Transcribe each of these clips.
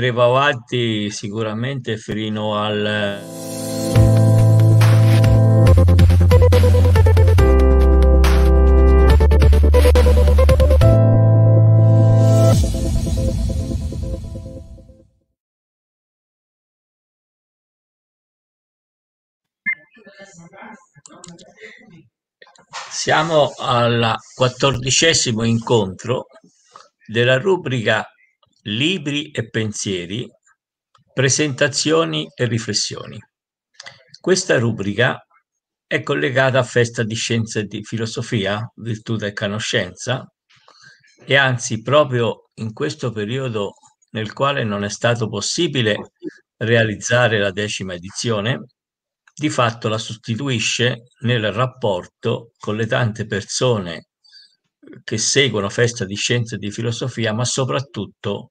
andremo avanti sicuramente fino al... Siamo al quattordicesimo incontro della rubrica libri e pensieri, presentazioni e riflessioni. Questa rubrica è collegata a Festa di Scienze e di Filosofia, Virtù e Canoscenza, e anzi proprio in questo periodo nel quale non è stato possibile realizzare la decima edizione, di fatto la sostituisce nel rapporto con le tante persone che seguono Festa di Scienze e di Filosofia, ma soprattutto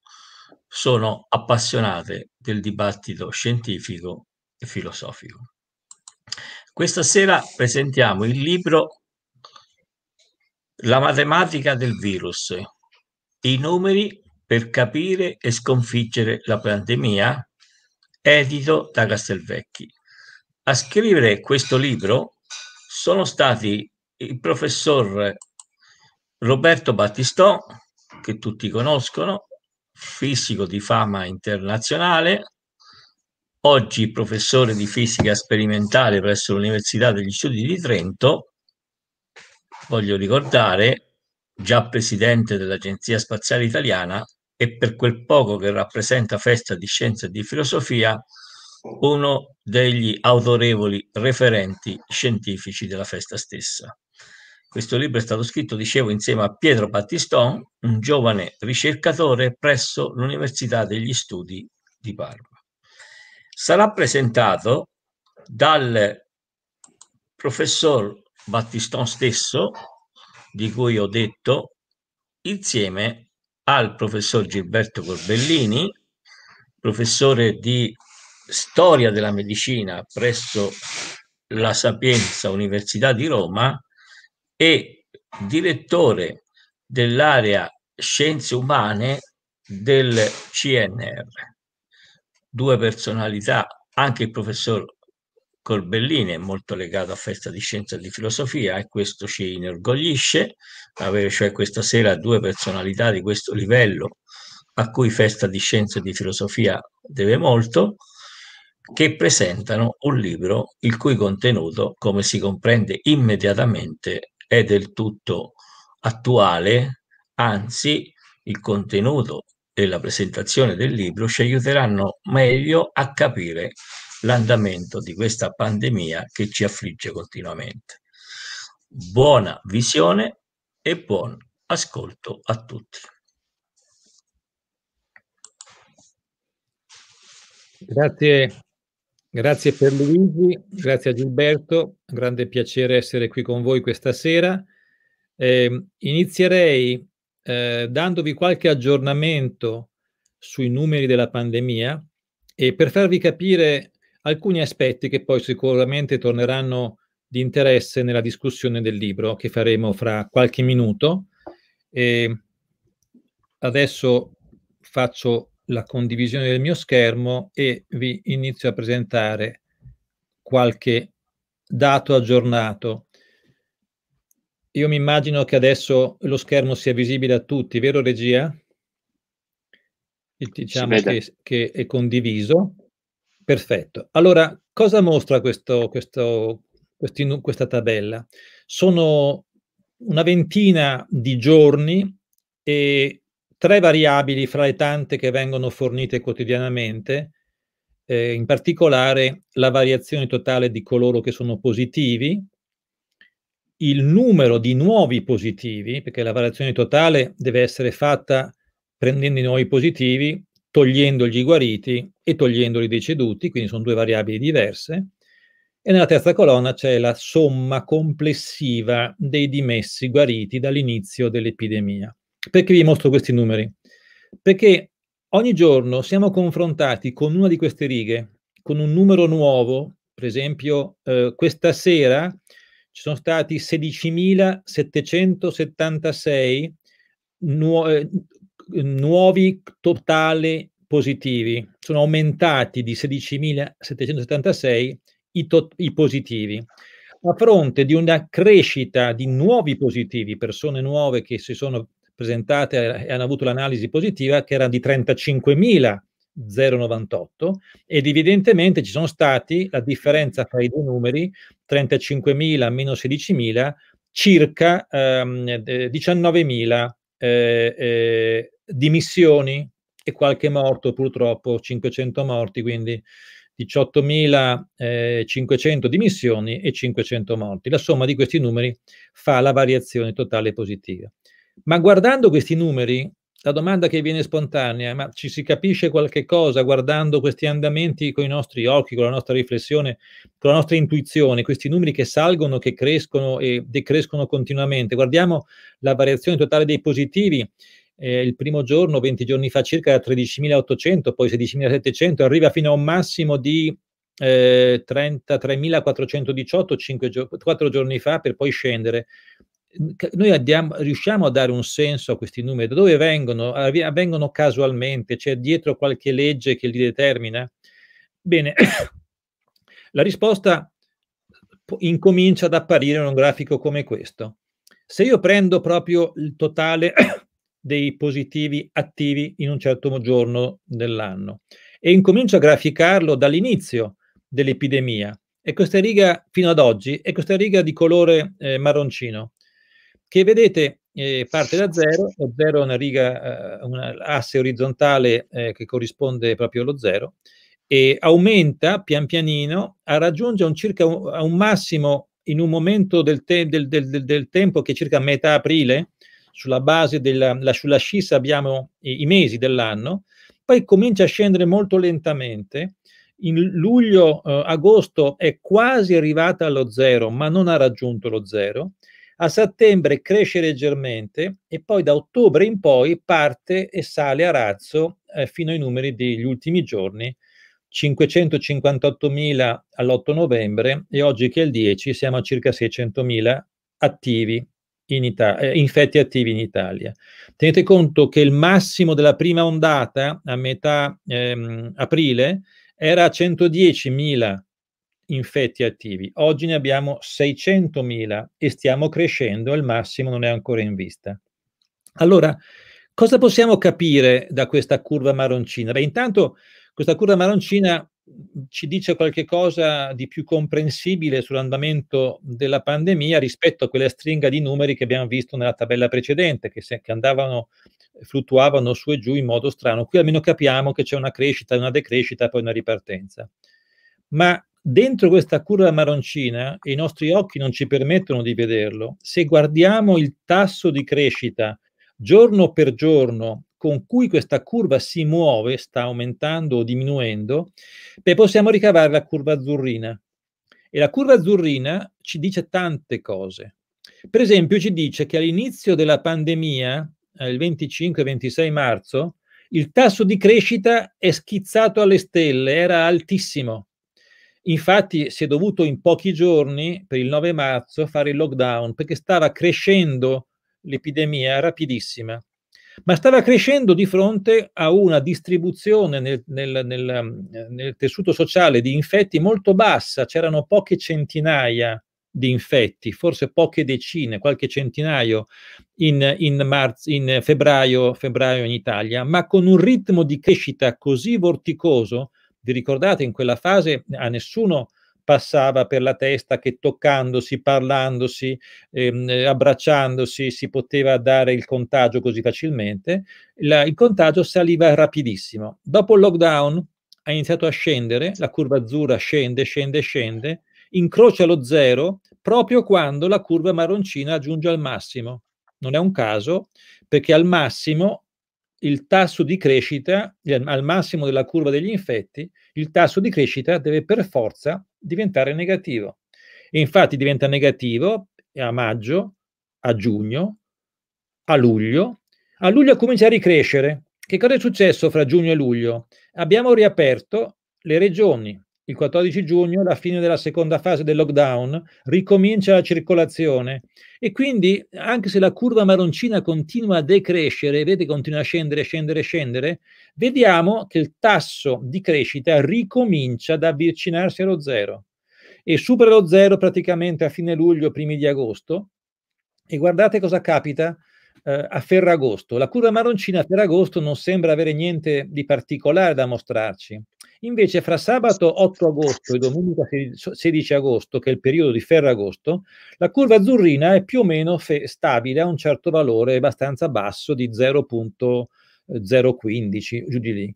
sono appassionate del dibattito scientifico e filosofico. Questa sera presentiamo il libro La matematica del virus, i numeri per capire e sconfiggere la pandemia, edito da Castelvecchi. A scrivere questo libro sono stati il professor Roberto Battistò, che tutti conoscono, fisico di fama internazionale, oggi professore di fisica sperimentale presso l'Università degli Studi di Trento, voglio ricordare, già presidente dell'Agenzia Spaziale Italiana e per quel poco che rappresenta Festa di Scienza e di Filosofia, uno degli autorevoli referenti scientifici della festa stessa. Questo libro è stato scritto, dicevo, insieme a Pietro Battiston, un giovane ricercatore presso l'Università degli Studi di Parma. Sarà presentato dal professor Battiston stesso, di cui ho detto, insieme al professor Gilberto Corbellini, professore di storia della medicina presso la Sapienza Università di Roma e direttore dell'area Scienze Umane del CNR. Due personalità, anche il professor Corbellini è molto legato a Festa di Scienza e di Filosofia e questo ci inorgoglisce, avere cioè questa sera due personalità di questo livello a cui Festa di Scienza e di Filosofia deve molto, che presentano un libro il cui contenuto, come si comprende immediatamente, è del tutto attuale, anzi il contenuto e la presentazione del libro ci aiuteranno meglio a capire l'andamento di questa pandemia che ci affligge continuamente. Buona visione e buon ascolto a tutti. Grazie Grazie per Luigi, grazie a Gilberto, grande piacere essere qui con voi questa sera. Eh, inizierei eh, dandovi qualche aggiornamento sui numeri della pandemia e per farvi capire alcuni aspetti che poi sicuramente torneranno di interesse nella discussione del libro che faremo fra qualche minuto. Eh, adesso faccio la condivisione del mio schermo e vi inizio a presentare qualche dato aggiornato. Io mi immagino che adesso lo schermo sia visibile a tutti, vero regia? Diciamo che, che, è condiviso. Perfetto. Allora, cosa mostra questo, questo, questi, questa tabella? Sono una ventina di giorni e tre variabili fra le tante che vengono fornite quotidianamente, eh, in particolare la variazione totale di coloro che sono positivi, il numero di nuovi positivi, perché la variazione totale deve essere fatta prendendo i nuovi positivi, togliendogli i guariti e togliendoli i deceduti, quindi sono due variabili diverse. E nella terza colonna c'è la somma complessiva dei dimessi guariti dall'inizio dell'epidemia. Perché vi mostro questi numeri? Perché ogni giorno siamo confrontati con una di queste righe, con un numero nuovo, per esempio eh, questa sera ci sono stati 16.776 nuo eh, nuovi totali positivi, sono aumentati di 16.776 i, i positivi a fronte di una crescita di nuovi positivi, persone nuove che si sono presentate e hanno avuto l'analisi positiva che era di 35.098 ed evidentemente ci sono stati la differenza tra i due numeri 35.000 meno 16.000 circa ehm, 19.000 eh, eh, dimissioni e qualche morto purtroppo 500 morti quindi 18.500 eh, dimissioni e 500 morti. La somma di questi numeri fa la variazione totale positiva. Ma guardando questi numeri, la domanda che viene spontanea, ma ci si capisce qualche cosa guardando questi andamenti con i nostri occhi, con la nostra riflessione, con la nostra intuizione, questi numeri che salgono, che crescono e decrescono continuamente. Guardiamo la variazione totale dei positivi. Eh, il primo giorno, 20 giorni fa circa, era 13.800, poi 16.700, arriva fino a un massimo di eh, 33.418 gio- 4 giorni fa per poi scendere noi addiamo, riusciamo a dare un senso a questi numeri? Da dove vengono? Avvengono ah, ah, casualmente? C'è cioè dietro qualche legge che li determina? Bene, la risposta incomincia ad apparire in un grafico come questo. Se io prendo proprio il totale dei positivi attivi in un certo giorno dell'anno e incomincio a graficarlo dall'inizio dell'epidemia, e questa riga fino ad oggi è questa riga di colore eh, marroncino che vedete eh, parte da zero, lo zero è una riga, eh, un asse orizzontale eh, che corrisponde proprio allo zero, e aumenta pian pianino a raggiungere un circa un, a un massimo in un momento del, te, del, del, del, tempo che è circa metà aprile, sulla base della sulla scissa abbiamo i, i mesi dell'anno, poi comincia a scendere molto lentamente. In luglio-agosto eh, è quasi arrivata allo zero, ma non ha raggiunto lo zero a settembre cresce leggermente e poi da ottobre in poi parte e sale a razzo eh, fino ai numeri degli ultimi giorni, 558.000 all'8 novembre e oggi che è il 10 siamo a circa 600.000 attivi in Ita- eh, infetti attivi in Italia. Tenete conto che il massimo della prima ondata a metà ehm, aprile era a 110.000 infetti attivi. Oggi ne abbiamo 600.000 e stiamo crescendo, il massimo non è ancora in vista. Allora, cosa possiamo capire da questa curva marroncina? Beh, intanto questa curva marroncina mm, ci dice qualcosa di più comprensibile sull'andamento della pandemia rispetto a quella stringa di numeri che abbiamo visto nella tabella precedente, che, se, che andavano, fluttuavano su e giù in modo strano. Qui almeno capiamo che c'è una crescita, una decrescita, poi una ripartenza. Ma dentro questa curva marroncina i nostri occhi non ci permettono di vederlo. Se guardiamo il tasso di crescita giorno per giorno con cui questa curva si muove, sta aumentando o diminuendo, beh, possiamo ricavare la curva azzurrina. E la curva azzurrina ci dice tante cose. Per esempio, ci dice che all'inizio della pandemia, eh, il 25-26 marzo, il tasso di crescita è schizzato alle stelle, era altissimo Infatti si è dovuto in pochi giorni, per il 9 marzo, fare il lockdown perché stava crescendo l'epidemia rapidissima, ma stava crescendo di fronte a una distribuzione nel, nel, nel, nel tessuto sociale di infetti molto bassa, c'erano poche centinaia di infetti, forse poche decine, qualche centinaio in, in, marzo, in febbraio, febbraio in Italia, ma con un ritmo di crescita così vorticoso vi ricordate in quella fase a nessuno passava per la testa che toccandosi, parlandosi, ehm, abbracciandosi si poteva dare il contagio così facilmente, la, il contagio saliva rapidissimo. Dopo il lockdown ha iniziato a scendere, la curva azzurra scende, scende, scende, incrocia lo zero proprio quando la curva marroncina giunge al massimo. Non è un caso, perché al massimo il tasso di crescita, al massimo della curva degli infetti, il tasso di crescita deve per forza diventare negativo. E infatti diventa negativo a maggio, a giugno, a luglio. A luglio comincia a ricrescere. Che cosa è successo fra giugno e luglio? Abbiamo riaperto le regioni, il 14 giugno, la fine della seconda fase del lockdown, ricomincia la circolazione e quindi anche se la curva marroncina continua a decrescere, vedete, continua a scendere, scendere, scendere, vediamo che il tasso di crescita ricomincia ad avvicinarsi allo zero e supera lo zero praticamente a fine luglio, primi di agosto e guardate cosa capita eh, a Ferragosto. La curva marroncina a Ferragosto non sembra avere niente di particolare da mostrarci Invece fra sabato 8 agosto e domenica 16 agosto, che è il periodo di Ferragosto, la curva azzurrina è più o meno fe- stabile a un certo valore abbastanza basso di 0.015, eh, giù di lì.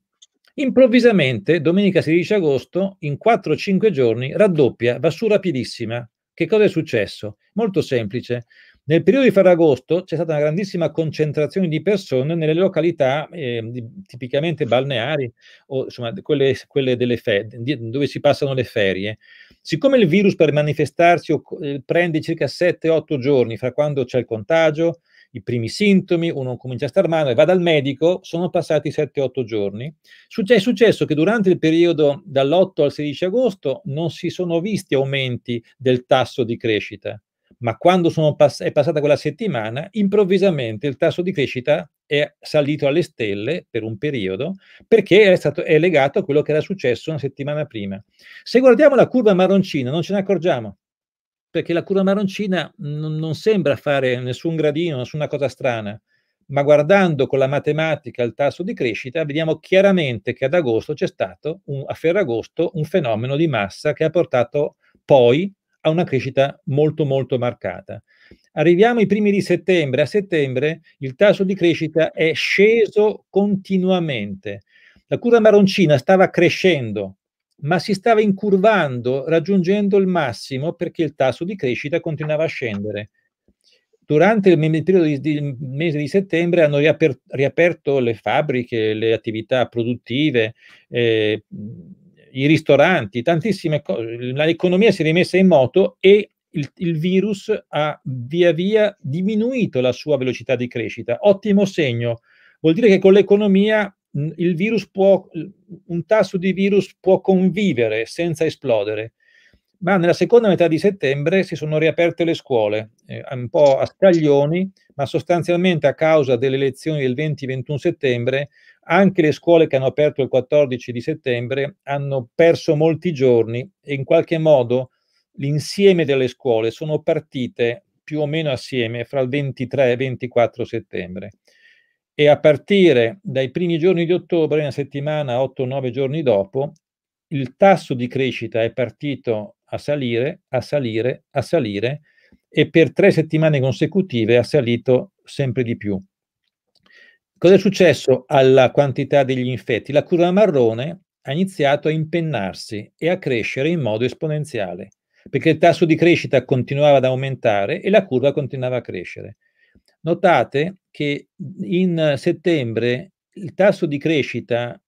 Improvvisamente, domenica 16 agosto, in 4-5 giorni, raddoppia, va su rapidissima. Che cosa è successo? Molto semplice. Nel periodo di Ferragosto c'è stata una grandissima concentrazione di persone nelle località eh, tipicamente balneari o insomma quelle, quelle dove si passano le ferie. Siccome il virus per manifestarsi eh, prende circa 7-8 giorni fra quando c'è il contagio, i primi sintomi, uno comincia a star male, va dal medico, sono passati 7-8 giorni. è successo che durante il periodo dall'8 al 16 agosto non si sono visti aumenti del tasso di crescita ma quando pass è passata quella settimana, improvvisamente il tasso di crescita è salito alle stelle per un periodo perché è, stato, è legato a quello che era successo una settimana prima. Se guardiamo la curva marroncina non ce ne accorgiamo perché la curva marroncina non, non sembra fare nessun gradino, nessuna cosa strana, ma guardando con la matematica il tasso di crescita vediamo chiaramente che ad agosto c'è stato un, a Ferragosto un fenomeno di massa che ha portato poi ha una crescita molto molto marcata. Arriviamo ai primi di settembre, a settembre il tasso di crescita è sceso continuamente. La curva marroncina stava crescendo, ma si stava incurvando, raggiungendo il massimo perché il tasso di crescita continuava a scendere. Durante il periodo di, di mese di settembre hanno riaper, riaperto le fabbriche, le attività produttive, eh, i ristoranti, tantissime cose, l'economia si è rimessa in moto e il, il, virus ha via via diminuito la sua velocità di crescita. Ottimo segno, vuol dire che con l'economia mm, il virus può, un tasso di virus può convivere senza esplodere. Ma nella seconda metà di settembre si sono riaperte le scuole, eh, un po' a scaglioni, ma sostanzialmente a causa delle elezioni del 20-21 settembre anche le scuole che hanno aperto il 14 di settembre hanno perso molti giorni e in qualche modo l'insieme delle scuole sono partite più o meno assieme fra il 23 e il 24 settembre. E a partire dai primi giorni di ottobre, una settimana, 8-9 giorni dopo, il tasso di crescita è partito a salire, a salire, a salire e per tre settimane consecutive ha salito sempre di più. Cosa è successo alla quantità degli infetti? La curva marrone ha iniziato a impennarsi e a crescere in modo esponenziale, perché il tasso di crescita continuava ad aumentare e la curva continuava a crescere. Notate che in settembre il tasso di crescita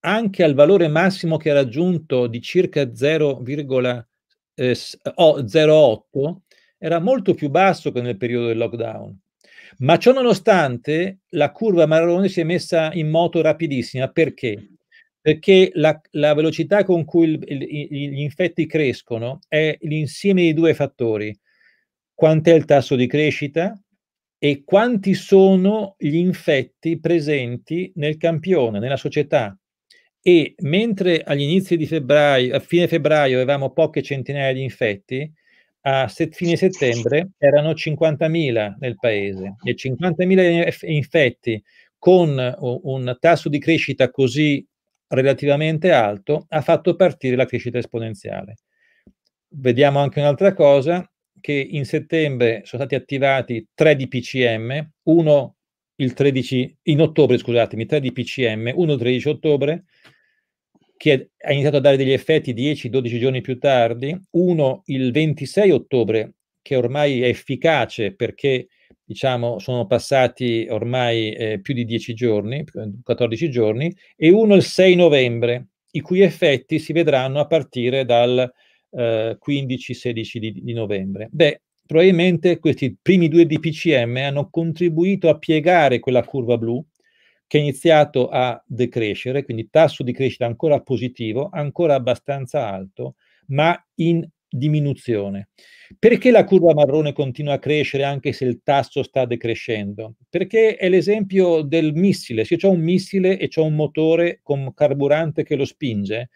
anche al valore massimo che ha raggiunto di circa 0,08 eh, era molto più basso che nel periodo del lockdown. Ma ciò nonostante la curva marrone si è messa in moto rapidissima, perché? Perché la, la velocità con cui il, il, gli infetti crescono è l'insieme di due fattori. Quant'è il tasso di crescita, e quanti sono gli infetti presenti nel campione, nella società. E mentre agli inizi di febbraio, a fine febbraio avevamo poche centinaia di infetti, a set- fine settembre erano 50.000 nel paese e 50.000 infetti con un tasso di crescita così relativamente alto ha fatto partire la crescita esponenziale. Vediamo anche un'altra cosa, che in settembre sono stati attivati tre DPCM, uno il 13, in ottobre scusatemi, tre DPCM, uno il 13 ottobre, che ha iniziato a dare degli effetti 10-12 giorni più tardi, uno il 26 ottobre, che ormai è efficace perché diciamo, sono passati ormai eh, più di 10 giorni, 14 eh, giorni, e uno il 6 novembre, i cui effetti si vedranno a partire dal eh, 15-16 di, di novembre. Beh, probabilmente questi primi due DPCM hanno contribuito a piegare quella curva blu, che è iniziato a decrescere, quindi tasso di crescita ancora positivo, ancora abbastanza alto, ma in diminuzione. Perché la curva marrone continua a crescere anche se il tasso sta decrescendo? Perché è l'esempio del missile. Se c'è un missile e c'è un motore con carburante che lo spinge,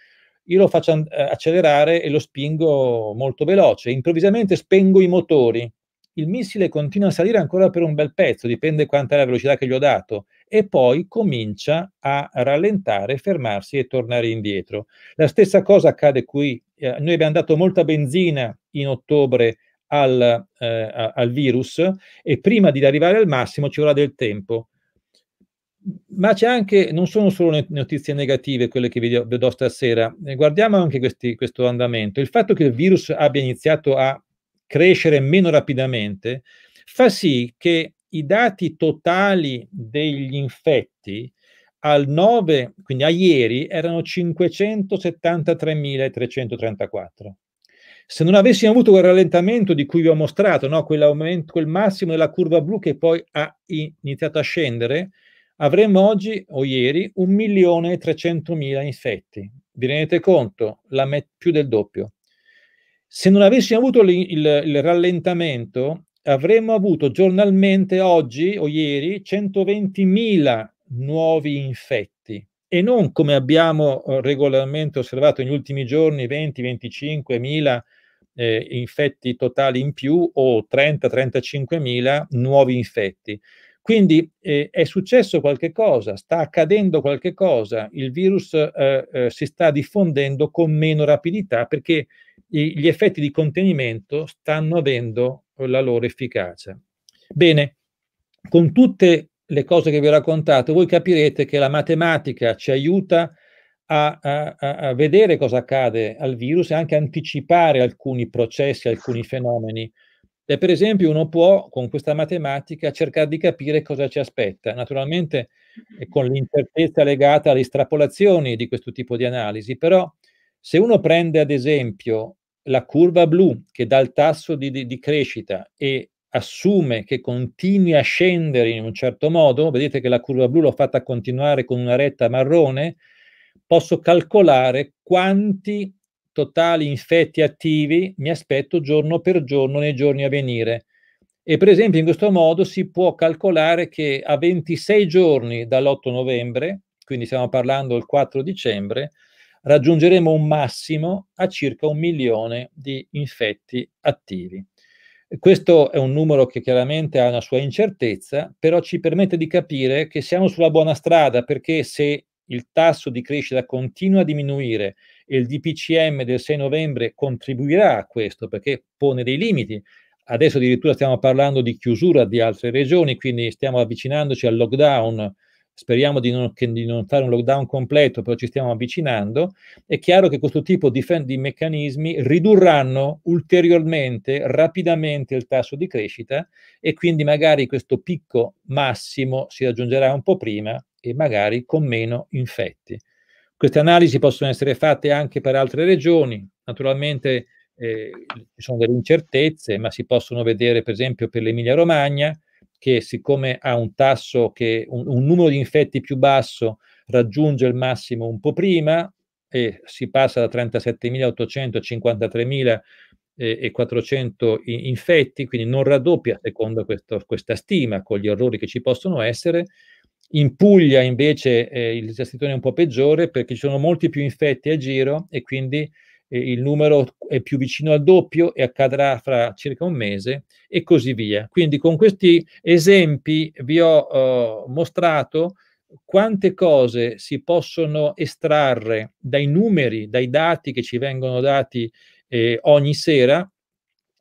io lo faccio eh, accelerare e lo spingo molto veloce. Improvvisamente spengo i motori. Il missile continua a salire ancora per un bel pezzo, dipende quanta è la velocità che gli ho dato e poi comincia a rallentare, fermarsi e tornare indietro. La stessa cosa accade qui. Eh, noi abbiamo dato molta benzina in ottobre al, eh, al virus e prima di arrivare al massimo ci vorrà del tempo. Ma c'è anche, non sono solo notizie negative quelle che vi do, stasera, eh, guardiamo anche questi, questo andamento. Il fatto che il virus abbia iniziato a crescere meno rapidamente fa sì che i dati totali degli infetti al 9, quindi a ieri, erano 573.334. Se non avessimo avuto quel rallentamento di cui vi ho mostrato, no? quel massimo della curva blu che poi ha iniziato a scendere, avremmo oggi o ieri 1.300.000 infetti. Vi rendete conto? più del doppio. Se non avessimo avuto il, il, il rallentamento, avremmo avuto giornalmente oggi o ieri 120.000 nuovi infetti e non come abbiamo eh, regolarmente osservato negli ultimi giorni 20-25.000 eh, infetti totali in più o 30-35.000 nuovi infetti. Quindi eh, è successo qualche cosa, sta accadendo qualche cosa, il virus eh, eh, si sta diffondendo con meno rapidità perché gli effetti di contenimento stanno avendo la loro efficacia. Bene, con tutte le cose che vi ho raccontato, voi capirete che la matematica ci aiuta a, a, a vedere cosa accade al virus e anche anticipare alcuni processi, alcuni fenomeni. E per esempio uno può con questa matematica cercare di capire cosa ci aspetta, naturalmente con l'incertezza legata alle estrapolazioni di questo tipo di analisi, però se uno prende ad esempio la curva blu che dà il tasso di, di, di, crescita e assume che continui a scendere in un certo modo, vedete che la curva blu l'ho fatta continuare con una retta marrone, posso calcolare quanti totali infetti attivi mi aspetto giorno per giorno nei giorni a venire. E per esempio in questo modo si può calcolare che a 26 giorni dall'8 novembre, quindi stiamo parlando del 4 dicembre, raggiungeremo un massimo a circa un milione di infetti attivi. Questo è un numero che chiaramente ha una sua incertezza, però ci permette di capire che siamo sulla buona strada perché se il tasso di crescita continua a diminuire e il DPCM del 6 novembre contribuirà a questo perché pone dei limiti. Adesso addirittura stiamo parlando di chiusura di altre regioni, quindi stiamo avvicinandoci al lockdown speriamo di non, di non, fare un lockdown completo, però ci stiamo avvicinando, è chiaro che questo tipo di, di, meccanismi ridurranno ulteriormente, rapidamente il tasso di crescita e quindi magari questo picco massimo si raggiungerà un po' prima e magari con meno infetti. Queste analisi possono essere fatte anche per altre regioni, naturalmente eh, ci sono delle incertezze, ma si possono vedere per esempio per l'Emilia Romagna, che siccome ha un tasso che un, un numero di infetti più basso raggiunge il massimo un po' prima e si passa da 37.800 a 53.400 eh, infetti, quindi non raddoppia secondo questo, questa stima con gli errori che ci possono essere. In Puglia invece eh, la situazione è un po' peggiore perché ci sono molti più infetti a giro e quindi eh, il numero è più vicino al doppio e accadrà fra circa un mese e così via. Quindi con questi esempi vi ho eh, mostrato quante cose si possono estrarre dai numeri, dai dati che ci vengono dati eh, ogni sera,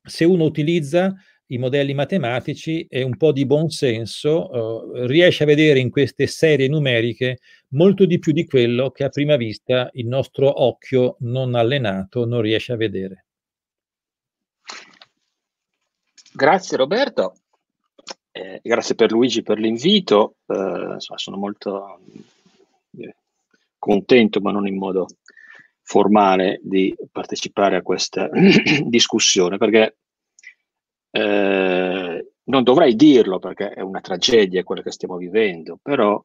se uno utilizza i modelli matematici e un po' di buonsenso, eh, riesce a vedere in queste serie numeriche molto di più di quello che a prima vista il nostro occhio non allenato non riesce a vedere. Grazie Roberto, eh, grazie per Luigi per l'invito, eh, insomma, sono molto eh, contento ma non in modo formale di partecipare a questa discussione perché eh, non dovrei dirlo perché è una tragedia quella che stiamo vivendo, però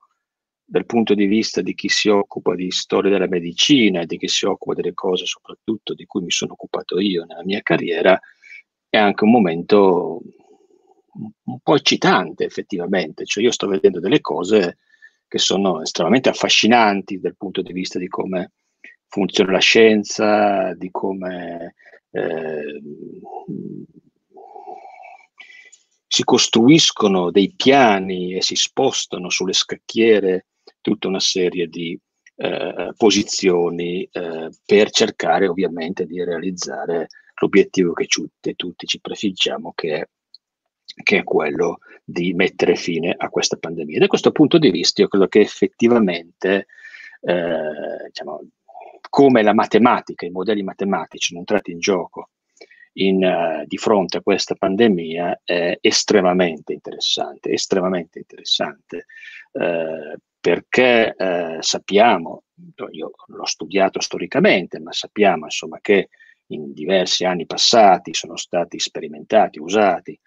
dal punto di vista di chi si occupa di storia della medicina, e di chi si occupa delle cose soprattutto di cui mi sono occupato io nella mia carriera, è anche un momento un po' eccitante effettivamente, cioè io sto vedendo delle cose che sono estremamente affascinanti dal punto di vista di come funziona la scienza, di come eh, si costruiscono dei piani e si spostano sulle scacchiere tutta una serie di eh, posizioni eh, per cercare ovviamente di realizzare l'obiettivo che tutti, tutti ci prefiggiamo, che è, che è, quello di mettere fine a questa pandemia. Da questo punto di vista io credo che effettivamente, eh, diciamo, come la matematica, i modelli matematici sono entrati in gioco in, uh, di fronte a questa pandemia è estremamente interessante, estremamente interessante. Uh, perché eh, sappiamo, io l'ho studiato storicamente, ma sappiamo insomma, che in diversi anni passati sono stati sperimentati, usati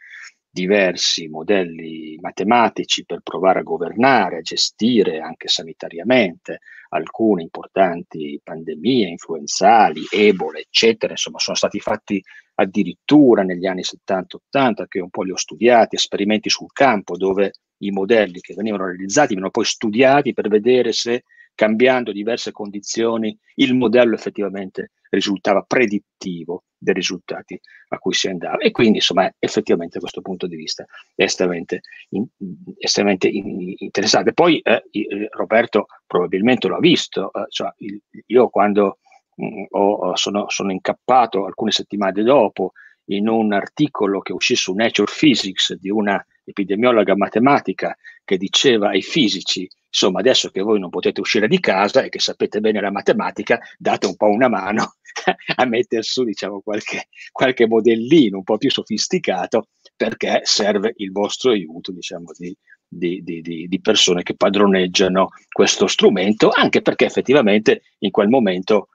diversi modelli matematici per provare a governare, a gestire anche sanitariamente alcune importanti pandemie influenzali, ebole, eccetera, insomma sono stati fatti addirittura negli anni 70-80 che un po' li ho studiati, esperimenti sul campo dove i modelli che venivano realizzati venivano poi studiati per vedere se cambiando diverse condizioni il modello effettivamente risultava predittivo dei risultati a cui si andava. E quindi, insomma, effettivamente da questo punto di vista è estremamente, in, estremamente in, interessante. Poi eh, eh, Roberto probabilmente lo ha visto, eh, cioè, il, io quando mh, mm, ho, sono, sono, incappato alcune settimane dopo in un articolo che uscì su Nature Physics di una epidemiologa matematica che diceva ai fisici, insomma, adesso che voi non potete uscire di casa e che sapete bene la matematica, date un po' una mano a mettere su, diciamo, qualche, qualche modellino un po' più sofisticato perché serve il vostro aiuto, diciamo, di, di, di, di persone che padroneggiano questo strumento, anche perché effettivamente in quel momento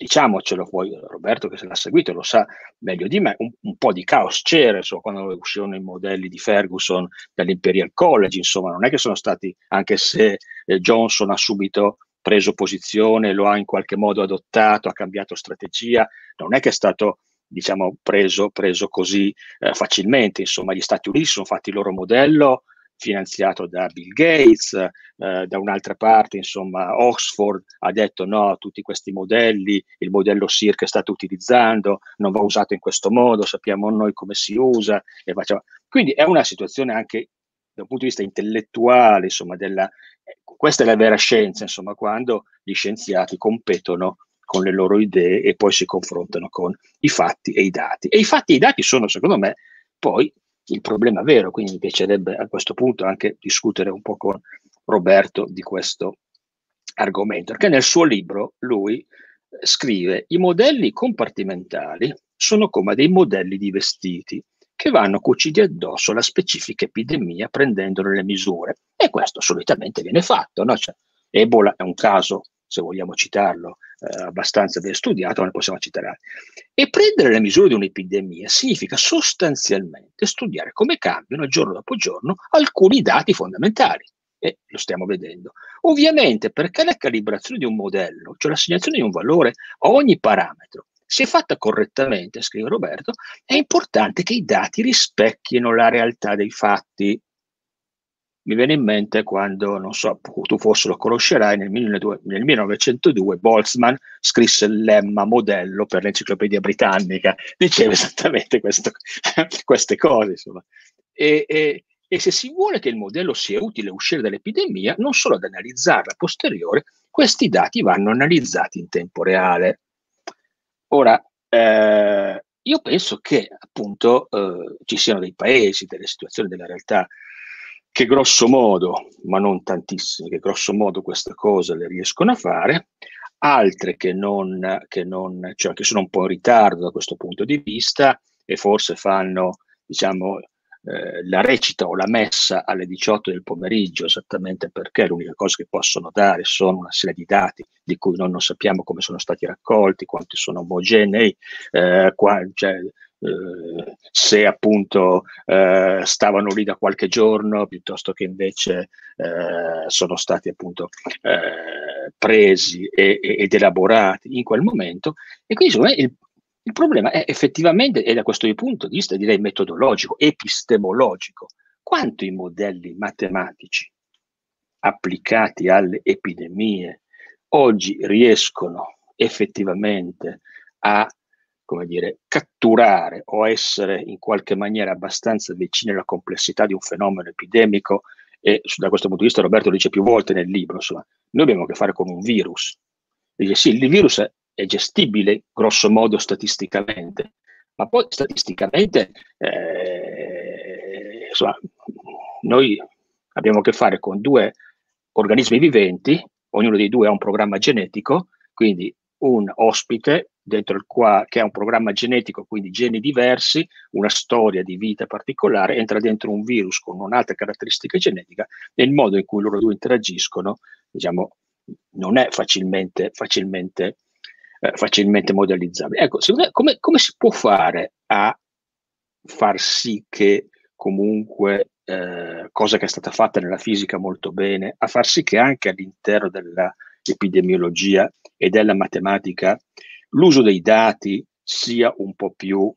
diciamocelo poi Roberto che se l'ha seguito lo sa meglio di me, un, un po' di caos c'era insomma, quando uscirono i modelli di Ferguson dall'Imperial College, insomma non è che sono stati, anche se eh, Johnson ha subito preso posizione, lo ha in qualche modo adottato, ha cambiato strategia, non è che è stato diciamo, preso, preso così eh, facilmente, insomma gli Stati Uniti sono fatti il loro modello finanziato da Bill Gates, eh, da un'altra parte insomma Oxford ha detto no, a tutti questi modelli, il modello SIR che state utilizzando non va usato in questo modo, sappiamo noi come si usa e facciamo. Quindi è una situazione anche dal punto di vista intellettuale, insomma, della, ecco, questa è la vera scienza, insomma, quando gli scienziati competono con le loro idee e poi si confrontano con i fatti e i dati. E i fatti e i dati sono, secondo me, poi il problema vero, quindi mi piacerebbe a questo punto anche discutere un po' con Roberto di questo argomento, perché nel suo libro lui eh, scrive i modelli compartimentali sono come dei modelli di vestiti che vanno cuciti addosso alla specifica epidemia prendendone le misure e questo solitamente viene fatto, no? cioè, Ebola è un caso se vogliamo citarlo, eh, abbastanza ben studiato, ma ne possiamo citare. altri. E prendere le misure di un'epidemia significa sostanzialmente studiare come cambiano giorno dopo giorno alcuni dati fondamentali. E lo stiamo vedendo. Ovviamente perché la calibrazione di un modello, cioè l'assegnazione di un valore a ogni parametro, se fatta correttamente, scrive Roberto, è importante che i dati rispecchino la realtà dei fatti mi viene in mente quando, non so, tu forse lo conoscerai, nel, 1902, nel 1902 Boltzmann scrisse il lemma modello per l'enciclopedia britannica, diceva esattamente questo, queste cose. Insomma. E, e, e se si vuole che il modello sia utile a uscire dall'epidemia, non solo ad analizzarla a posteriore, questi dati vanno analizzati in tempo reale. Ora, eh, io penso che appunto eh, ci siano dei paesi, delle situazioni, delle realtà che grosso modo, ma non tantissime, che grosso modo queste cose le riescono a fare, altre che, non, che, non, cioè, che sono un po' in ritardo da questo punto di vista e forse fanno diciamo, eh, la recita o la messa alle 18 del pomeriggio, esattamente perché l'unica cosa che possono dare sono una serie di dati di cui noi non sappiamo come sono stati raccolti, quanti sono omogenei, eh, qua, cioè, se appunto eh, stavano lì da qualche giorno piuttosto che invece eh, sono stati appunto eh, presi e, ed elaborati in quel momento e quindi secondo me il, il problema è effettivamente, e da questo punto di vista direi metodologico, epistemologico, quanto i modelli matematici applicati alle epidemie oggi riescono effettivamente a come dire, catturare o essere in qualche maniera abbastanza vicini alla complessità di un fenomeno epidemico e da questo punto di vista Roberto lo dice più volte nel libro, insomma, noi abbiamo a che fare con un virus. Dice sì, il virus è, è gestibile grosso modo statisticamente, ma poi statisticamente eh, insomma, noi abbiamo a che fare con due organismi viventi, ognuno dei due ha un programma genetico, quindi un ospite dentro il quale, che ha un programma genetico, quindi geni diversi, una storia di vita particolare, entra dentro un virus con un'altra caratteristica genetica e il modo in cui loro due interagiscono, diciamo, non è facilmente, facilmente, eh, facilmente modellizzabile. Ecco, me, come, come, si può fare a far sì che comunque, eh, cosa che è stata fatta nella fisica molto bene, a far sì che anche all'interno della epidemiologia e della matematica, l'uso dei dati sia un po' più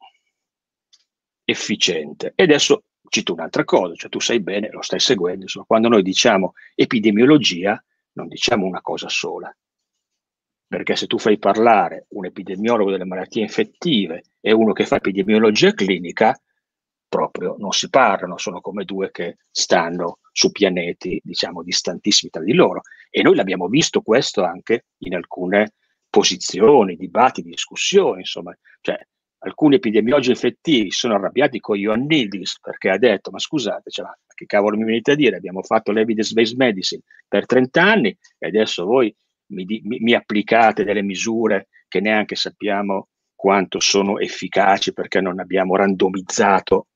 efficiente. E adesso cito un'altra cosa, cioè tu sai bene, lo stai seguendo, insomma, quando noi diciamo epidemiologia non diciamo una cosa sola, perché se tu fai parlare un epidemiologo delle malattie infettive e uno che fa epidemiologia clinica, proprio non si parlano, sono come due che stanno su pianeti, diciamo, distantissimi tra di loro. E noi l'abbiamo visto questo anche in alcune posizioni, dibattiti, discussioni, insomma, cioè, alcuni epidemiologi effettivi sono arrabbiati con Ioannidis perché ha detto, ma scusate, cioè, ma che cavolo mi venite a dire, abbiamo fatto l'evidence-based medicine per 30 anni e adesso voi mi, mi, mi applicate delle misure che neanche sappiamo quanto sono efficaci perché non abbiamo randomizzato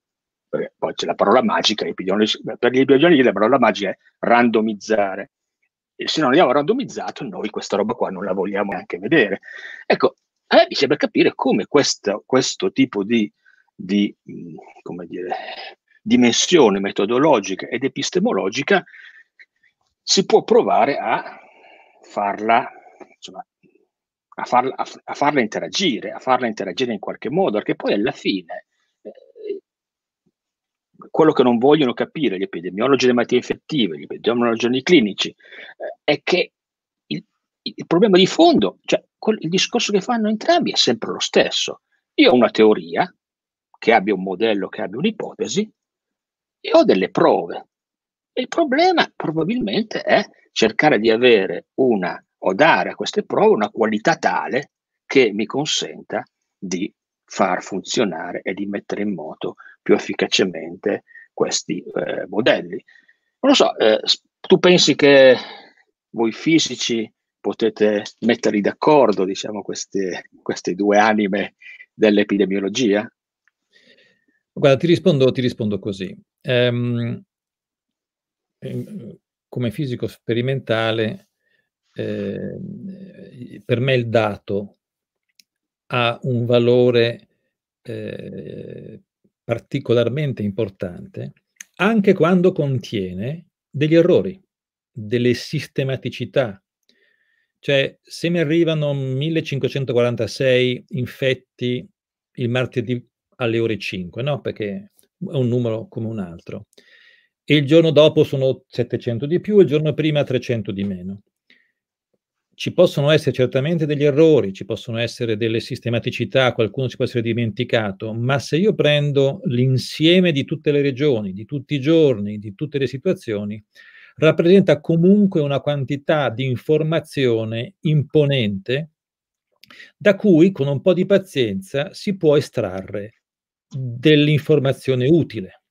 poi c'è la parola magica, per gli epidemiologi la parola magica è randomizzare. E se non abbiamo randomizzato, noi questa roba qua non la vogliamo neanche vedere. Ecco, a me mi sembra capire come questo, questo tipo di, di dire, dimensione metodologica ed epistemologica si può provare a farla, insomma, a farla, a farla interagire, a farla interagire in qualche modo, perché poi alla fine quello che non vogliono capire gli epidemiologi delle malattie infettive, gli epidemiologi clinici, eh, è che il, il problema di fondo, cioè il discorso che fanno entrambi è sempre lo stesso. Io ho una teoria, che abbia un modello, che abbia un'ipotesi, e ho delle prove. E il problema probabilmente è cercare di avere una o dare a queste prove una qualità tale che mi consenta di far funzionare e di mettere in moto più efficacemente questi eh, modelli. Non lo so, eh, tu pensi che voi fisici potete metterli d'accordo, diciamo, queste, queste due anime dell'epidemiologia? Guarda, ti rispondo, ti rispondo così. Um, come fisico sperimentale, eh, per me il dato ha un valore eh, particolarmente importante anche quando contiene degli errori, delle sistematicità. Cioè, se mi arrivano 1546 infetti il martedì alle ore 5, no? Perché è un numero come un altro. E il giorno dopo sono 700 di più, il giorno prima 300 di meno ci possono essere certamente degli errori, ci possono essere delle sistematicità, qualcuno ci può essere dimenticato, ma se io prendo l'insieme di tutte le regioni, di tutti i giorni, di tutte le situazioni, rappresenta comunque una quantità di informazione imponente da cui con un po' di pazienza si può estrarre dell'informazione utile.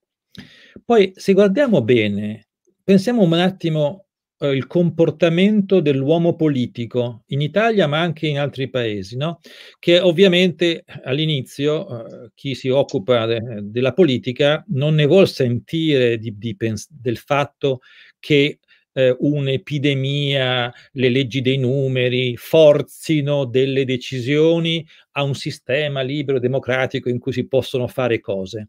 Poi se guardiamo bene, pensiamo un attimo eh, il comportamento dell'uomo politico in Italia ma anche in altri paesi, no? che ovviamente eh, all'inizio eh, chi si occupa de- della politica non ne vuol sentire di, di pens- del fatto che eh, un'epidemia, le leggi dei numeri forzino delle decisioni a un sistema libero, e democratico in cui si possono fare cose.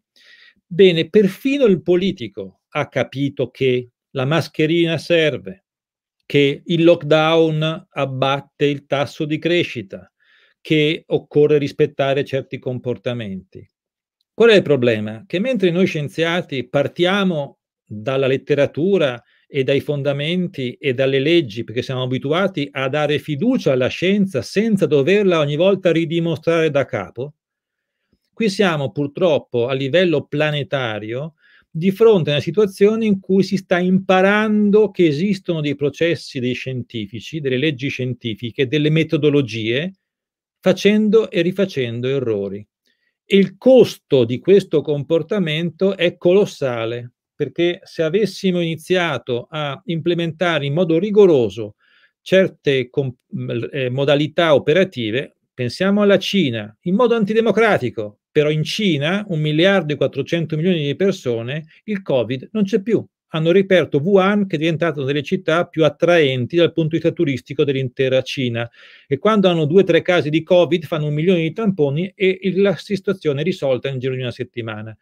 Bene, perfino il politico ha capito che la mascherina serve, che il lockdown abbatte il tasso di crescita, che occorre rispettare certi comportamenti. Qual è il problema? Che mentre noi scienziati partiamo dalla letteratura e dai fondamenti e dalle leggi, perché siamo abituati a dare fiducia alla scienza senza doverla ogni volta ridimostrare da capo, qui siamo purtroppo a livello planetario di fronte a una situazione in cui si sta imparando che esistono dei processi dei scientifici, delle leggi scientifiche, delle metodologie, facendo e rifacendo errori. E il costo di questo comportamento è colossale, perché se avessimo iniziato a implementare in modo rigoroso certe eh, modalità operative, Pensiamo alla Cina, in modo antidemocratico, però in Cina, un miliardo e 400 milioni di persone, il Covid non c'è più. Hanno riperto Wuhan, che è diventata una delle città più attraenti dal punto di vista turistico dell'intera Cina. E quando hanno due o tre casi di Covid, fanno un milione di tamponi e la situazione è risolta in giro di una settimana.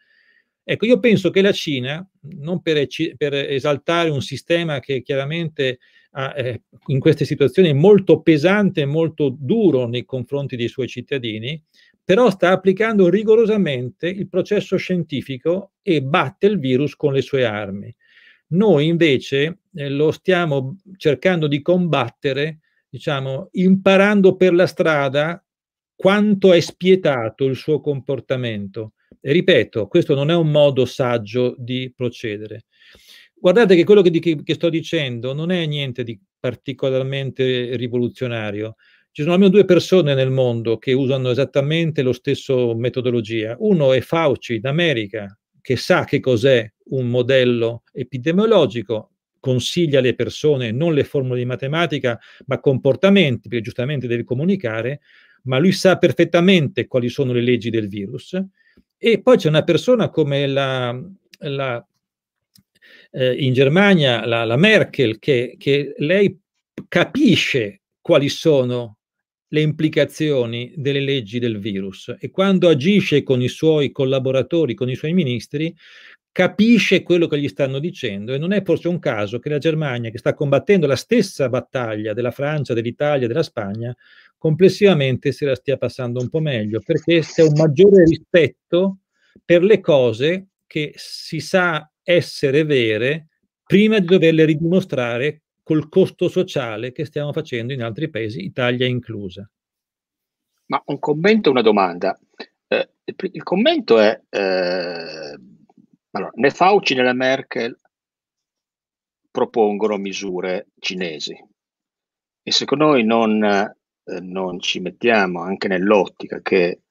Ecco, io penso che la Cina, non per, per esaltare un sistema che chiaramente eh, in queste situazioni molto pesante, e molto duro nei confronti dei suoi cittadini, però sta applicando rigorosamente il processo scientifico e batte il virus con le sue armi. Noi invece eh, lo stiamo cercando di combattere, diciamo, imparando per la strada quanto è spietato il suo comportamento. E ripeto, questo non è un modo saggio di procedere. Guardate che quello che, di, che, sto dicendo non è niente di particolarmente rivoluzionario. Ci sono almeno due persone nel mondo che usano esattamente lo stesso metodologia. Uno è Fauci d'America, che sa che cos'è un modello epidemiologico, consiglia alle persone non le formule di matematica, ma comportamenti, perché giustamente deve comunicare, ma lui sa perfettamente quali sono le leggi del virus. E poi c'è una persona come la, la eh, in Germania la, la Merkel, che, che lei capisce quali sono le implicazioni delle leggi del virus e quando agisce con i suoi collaboratori, con i suoi ministri, capisce quello che gli stanno dicendo e non è forse un caso che la Germania, che sta combattendo la stessa battaglia della Francia, dell'Italia, della Spagna, complessivamente se la stia passando un po' meglio, perché c'è un maggiore rispetto per le cose che si sa essere vere prima di doverle ridimostrare col costo sociale che stiamo facendo in altri paesi, Italia inclusa. Ma un commento e una domanda. Eh, il, commento è, eh, allora, né Fauci né la Merkel propongono misure cinesi e se noi non, eh, non ci mettiamo anche nell'ottica che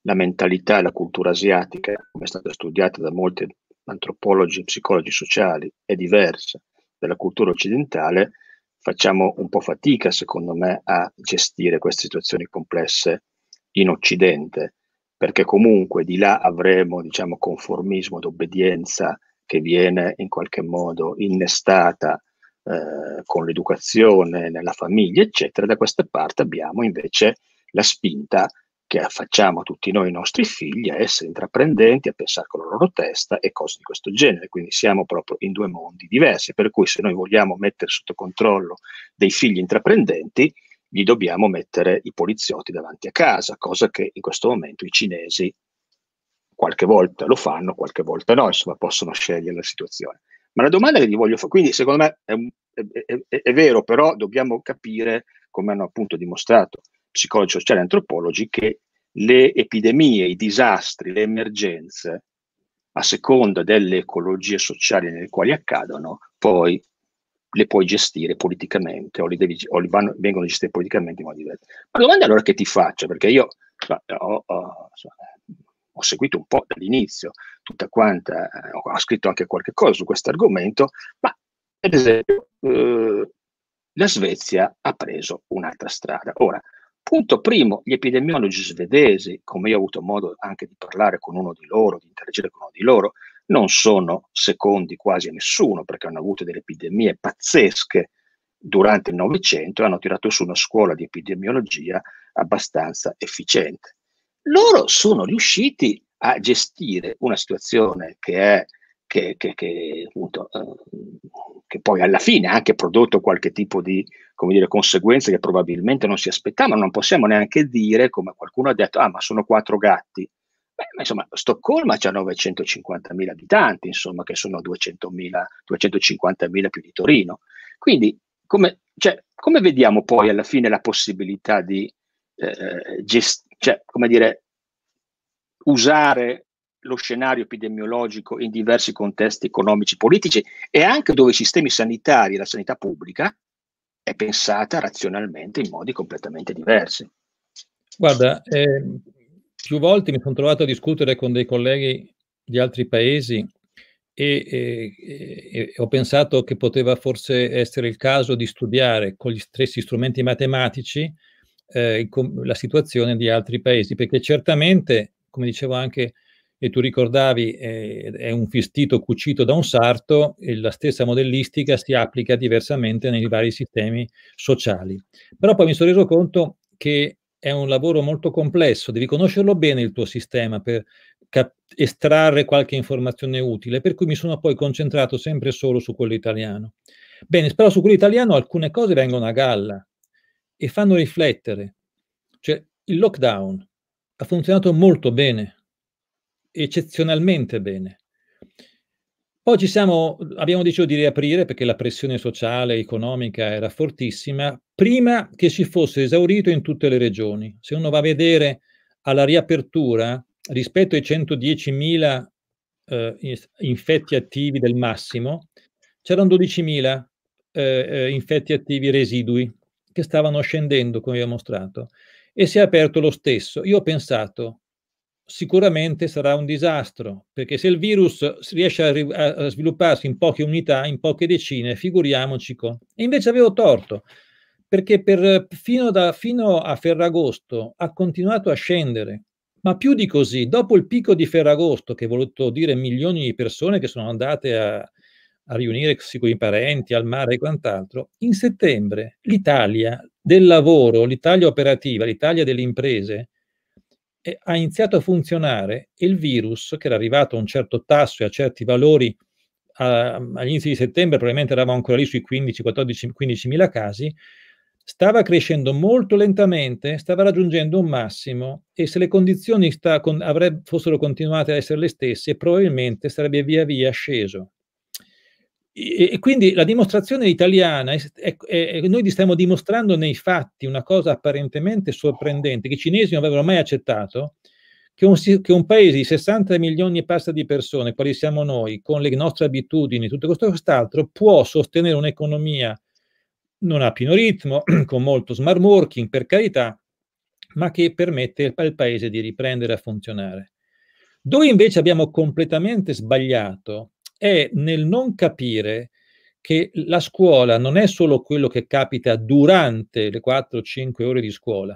la mentalità e la cultura asiatica, come è stata studiata da molte antropologi, psicologi sociali, è diversa della cultura occidentale, facciamo un po' fatica, secondo me, a gestire queste situazioni complesse in Occidente, perché comunque di là avremo, diciamo, conformismo ed obbedienza che viene in qualche modo innestata eh, con l'educazione, nella famiglia, eccetera. Da questa parte abbiamo invece la spinta che facciamo tutti noi, i nostri figli, a essere intraprendenti, a pensare con la loro testa e cose di questo genere. Quindi siamo proprio in due mondi diversi, per cui se noi vogliamo mettere sotto controllo dei figli intraprendenti, gli dobbiamo mettere i poliziotti davanti a casa, cosa che in questo momento i cinesi qualche volta lo fanno, qualche volta no, insomma possono scegliere la situazione. Ma la domanda che gli voglio fare, quindi secondo me è, è, è, è vero, però dobbiamo capire, come hanno appunto dimostrato psicologi sociali e antropologi che le epidemie, i disastri, le emergenze, a seconda delle ecologie sociali nelle quali accadono, poi le puoi gestire politicamente o, li devi, o li vanno, vengono gestite politicamente in modo diverso. Ma domanda allora che ti faccio, perché io cioè, ho, ho, ho seguito un po' dall'inizio tutta quanta, ho scritto anche qualche cosa su questo argomento, ma ad esempio eh, la Svezia ha preso un'altra strada. Ora, Punto primo, gli epidemiologi svedesi, come io ho avuto modo anche di parlare con uno di loro, di interagire con uno di loro, non sono secondi quasi a nessuno perché hanno avuto delle epidemie pazzesche durante il Novecento e hanno tirato su una scuola di epidemiologia abbastanza efficiente. Loro sono riusciti a gestire una situazione che è che, che, che, appunto, eh, che, poi alla fine ha anche prodotto qualche tipo di dire, conseguenze che probabilmente non si aspettavano, non possiamo neanche dire, come qualcuno ha detto, ah ma sono quattro gatti. Beh, ma insomma, Stoccolma ha 950.000 abitanti, insomma, che sono 200.000, 250.000 più di Torino. Quindi, come, cioè, come, vediamo poi alla fine la possibilità di eh, gest- cioè, come dire, usare lo scenario epidemiologico in diversi contesti economici, politici e anche dove i sistemi sanitari e la sanità pubblica è pensata razionalmente in modi completamente diversi. Guarda, eh, più volte mi sono trovato a discutere con dei colleghi di altri paesi e, e, e, ho pensato che poteva forse essere il caso di studiare con gli stessi strumenti matematici eh, la situazione di altri paesi, perché certamente, come dicevo anche e tu ricordavi eh, è un fistito cucito da un sarto e la stessa modellistica si applica diversamente nei vari sistemi sociali. Però poi mi sono reso conto che è un lavoro molto complesso, devi conoscerlo bene il tuo sistema per estrarre qualche informazione utile, per cui mi sono poi concentrato sempre solo su quello italiano. Bene, però su quello italiano alcune cose vengono a galla e fanno riflettere. Cioè, il lockdown ha funzionato molto bene eccezionalmente bene. Poi ci siamo, abbiamo deciso di riaprire perché la pressione sociale e economica era fortissima, prima che si fosse esaurito in tutte le regioni. Se uno va a vedere alla riapertura, rispetto ai 110.000 eh, infetti attivi del massimo, c'erano 12.000 eh, eh, infetti attivi residui che stavano scendendo, come vi ho mostrato, e si è aperto lo stesso. Io ho pensato, sicuramente sarà un disastro, perché se il virus riesce a, a, svilupparsi in poche unità, in poche decine, figuriamoci con. E invece avevo torto, perché per, fino, da, fino a Ferragosto ha continuato a scendere, ma più di così, dopo il picco di Ferragosto, che ha voluto dire milioni di persone che sono andate a, a riunirsi con i parenti, al mare e quant'altro, in settembre l'Italia del lavoro, l'Italia operativa, l'Italia delle imprese, ha iniziato a funzionare e il virus, che era arrivato a un certo tasso e a certi valori a, ehm, agli di settembre, probabilmente eravamo ancora lì sui 15, 14, 15 mila casi, stava crescendo molto lentamente, stava raggiungendo un massimo e se le condizioni sta, con, avrebbe, fossero continuate a essere le stesse, probabilmente sarebbe via via sceso. E, e quindi la dimostrazione italiana, è, è, è, noi stiamo dimostrando nei fatti una cosa apparentemente sorprendente, che i cinesi non avevano mai accettato, che un, che un, paese di 60 milioni e passa di persone, quali siamo noi, con le nostre abitudini, tutto questo e quest'altro, può sostenere un'economia non a pieno ritmo, con molto smart working, per carità, ma che permette al paese di riprendere a funzionare. Dove invece abbiamo completamente sbagliato è nel non capire che la scuola non è solo quello che capita durante le 4-5 ore di scuola,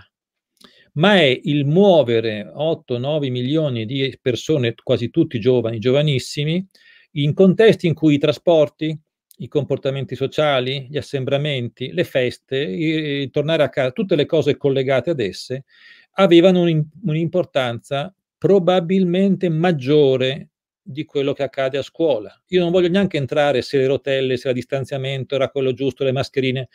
ma è il muovere 8-9 milioni di persone, quasi tutti giovani, giovanissimi, in contesti in cui i trasporti, i comportamenti sociali, gli assembramenti, le feste, il, tornare a casa, tutte le cose collegate ad esse, avevano un'importanza probabilmente maggiore di quello che accade a scuola. Io non voglio neanche entrare se le rotelle, se il distanziamento era quello giusto, le mascherine,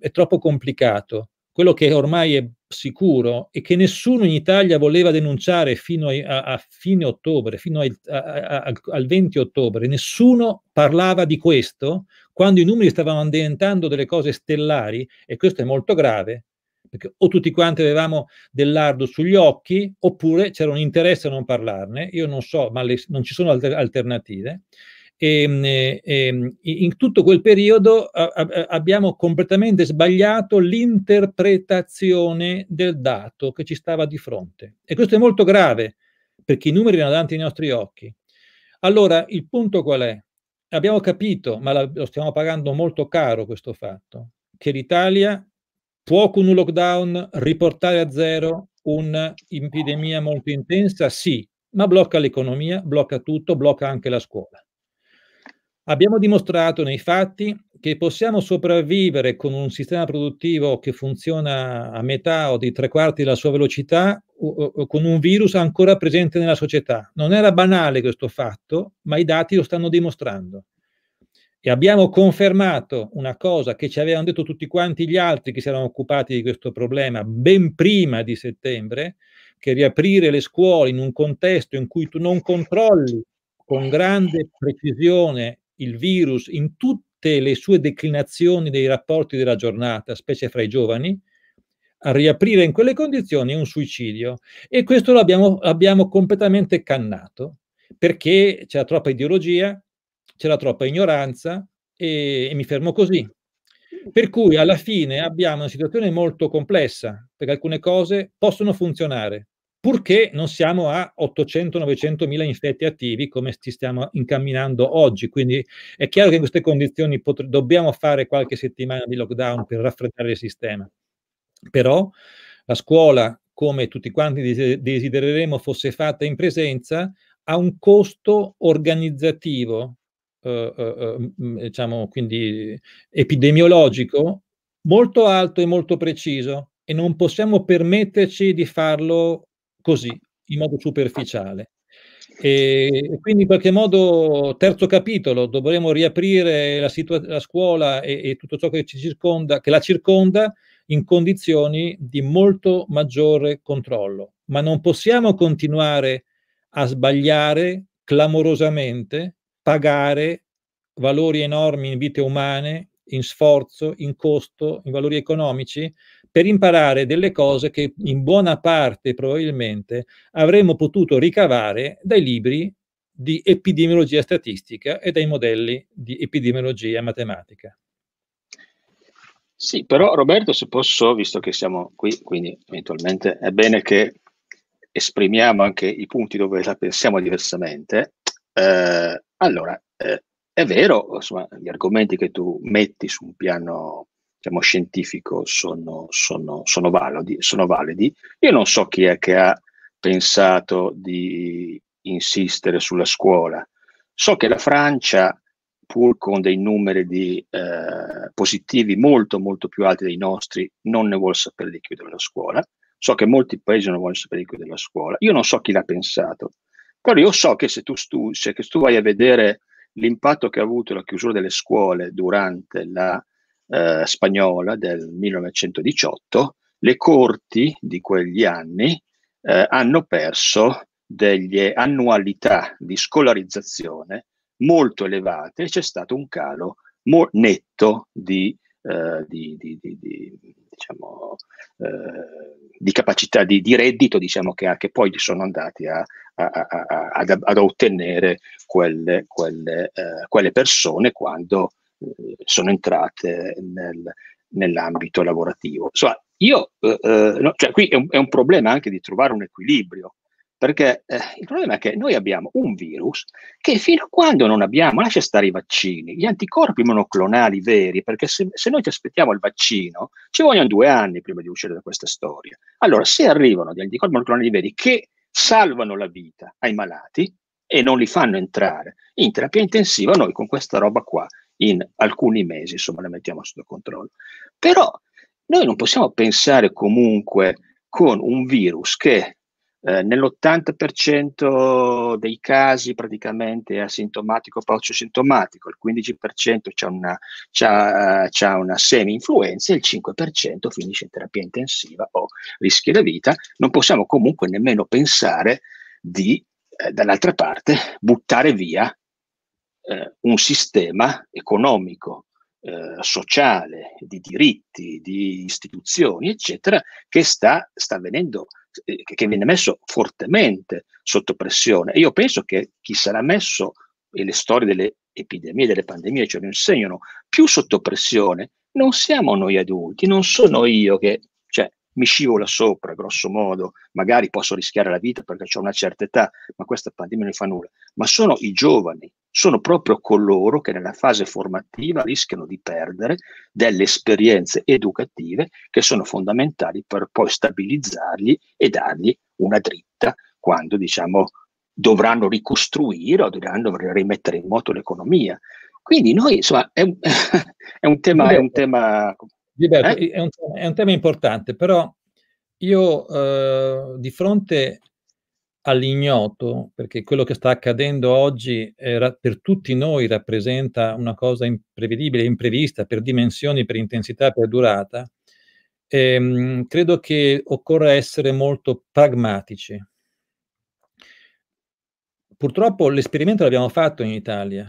è troppo complicato. Quello che ormai è sicuro e che nessuno in Italia voleva denunciare fino a, a fine ottobre, fino a, a, al 20 ottobre, nessuno parlava di questo quando i numeri stavano diventando delle cose stellari e questo è molto grave perché o tutti quanti avevamo del lardo sugli occhi, oppure c'era un interesse a non parlarne, io non so, ma le, non ci sono alter, alternative. E, ehm, e, ehm, in tutto quel periodo a, a, abbiamo completamente sbagliato l'interpretazione del dato che ci stava di fronte. E questo è molto grave, perché i numeri erano davanti ai nostri occhi. Allora, il punto qual è? Abbiamo capito, ma lo stiamo pagando molto caro questo fatto, che l'Italia Può con un lockdown riportare a zero un'epidemia molto intensa? Sì, ma blocca l'economia, blocca tutto, blocca anche la scuola. Abbiamo dimostrato nei fatti che possiamo sopravvivere con un sistema produttivo che funziona a metà o di tre quarti della sua velocità o, o, con un virus ancora presente nella società. Non era banale questo fatto, ma i dati lo stanno dimostrando e abbiamo confermato una cosa che ci avevano detto tutti quanti gli altri che si erano occupati di questo problema ben prima di settembre, che riaprire le scuole in un contesto in cui tu non controlli con grande precisione il virus in tutte le sue declinazioni dei rapporti della giornata, specie fra i giovani, a riaprire in quelle condizioni è un suicidio. E questo l'abbiamo, l'abbiamo completamente cannato, perché c'era troppa ideologia, c'era troppa ignoranza e, e mi fermo così. Per cui alla fine abbiamo una situazione molto complessa, perché alcune cose possono funzionare, purché non siamo a 800-900 mila infetti attivi come ci stiamo incamminando oggi. Quindi è chiaro che in queste condizioni potre- dobbiamo fare qualche settimana di lockdown per raffreddare il sistema. Però la scuola, come tutti quanti des- desidereremo fosse fatta in presenza, ha un costo organizzativo eh, eh, eh, diciamo, quindi epidemiologico molto alto e molto preciso e non possiamo permetterci di farlo così, in modo superficiale. E quindi in qualche modo, terzo capitolo, dovremo riaprire la, situa- la scuola e, e, tutto ciò che, ci circonda, che la circonda in condizioni di molto maggiore controllo. Ma non possiamo continuare a sbagliare clamorosamente pagare valori enormi in vite umane, in sforzo, in costo, in valori economici, per imparare delle cose che in buona parte probabilmente avremmo potuto ricavare dai libri di epidemiologia statistica e dai modelli di epidemiologia matematica. Sì, però Roberto, se posso, visto che siamo qui, quindi eventualmente è bene che esprimiamo anche i punti dove la pensiamo diversamente, eh, allora, eh, è vero, insomma, gli argomenti che tu metti su un piano diciamo, scientifico sono, sono, sono, validi, sono validi. Io non so chi è che ha pensato di insistere sulla scuola. So che la Francia, pur con dei numeri di, eh, positivi molto molto più alti dei nostri, non ne vuole sapere di chiudere la scuola. So che molti paesi non vogliono sapere di chiudere la scuola. Io non so chi l'ha pensato. Però io so che se tu, stu- se tu vai a vedere l'impatto che ha avuto la chiusura delle scuole durante la eh, spagnola del 1918, le corti di quegli anni eh, hanno perso delle eh, annualità di scolarizzazione molto elevate e c'è stato un calo mo- netto di, eh, di, di, di diciamo, eh, di capacità di, di, reddito diciamo che, che poi sono andati a, a, a, ad, ad, ottenere quelle, quelle, eh, quelle persone quando eh, sono entrate nel, nell'ambito lavorativo. Insomma, io, eh, eh no, cioè qui è un, è un, problema anche di trovare un equilibrio perché eh, il problema è che noi abbiamo un virus che fino a quando non abbiamo, lascia stare i vaccini, gli anticorpi monoclonali veri, perché se, se noi ci aspettiamo il vaccino ci vogliono due anni prima di uscire da questa storia. Allora, se arrivano gli anticorpi monoclonali veri che salvano la vita ai malati e non li fanno entrare in terapia intensiva, noi con questa roba qua in alcuni mesi, insomma, la mettiamo sotto controllo. Però noi non possiamo pensare comunque con un virus che eh, nell'80% dei casi praticamente è asintomatico o sintomatico, il 15% ha una, c'ha, eh, c'ha una semi-influenza e il 5% finisce in terapia intensiva o rischia la vita. Non possiamo comunque nemmeno pensare di, eh, dall'altra parte, buttare via eh, un sistema economico eh, sociale, di diritti, di istituzioni, eccetera, che sta, sta venendo, eh, che viene messo fortemente sotto pressione. E io penso che chi sarà messo, e le storie delle epidemie, delle pandemie ce lo insegnano, più sotto pressione, non siamo noi adulti, non sono io che cioè, mi scivola sopra, grosso modo, magari posso rischiare la vita perché ho una certa età, ma questa pandemia non fa nulla, ma sono i giovani sono proprio coloro che nella fase formativa rischiano di perdere delle esperienze educative che sono fondamentali per poi stabilizzargli e dargli una dritta quando diciamo, dovranno ricostruire o dovranno rimettere in moto l'economia. Quindi noi, insomma, è un, è un tema... È un tema, Gilberto, eh? è, un, è un tema importante, però io eh, di fronte all'ignoto, perché quello che sta accadendo oggi eh, per tutti noi rappresenta una cosa imprevedibile, imprevista, per dimensioni, per intensità, per durata, ehm, credo che occorra essere molto pragmatici. Purtroppo l'esperimento l'abbiamo fatto in Italia,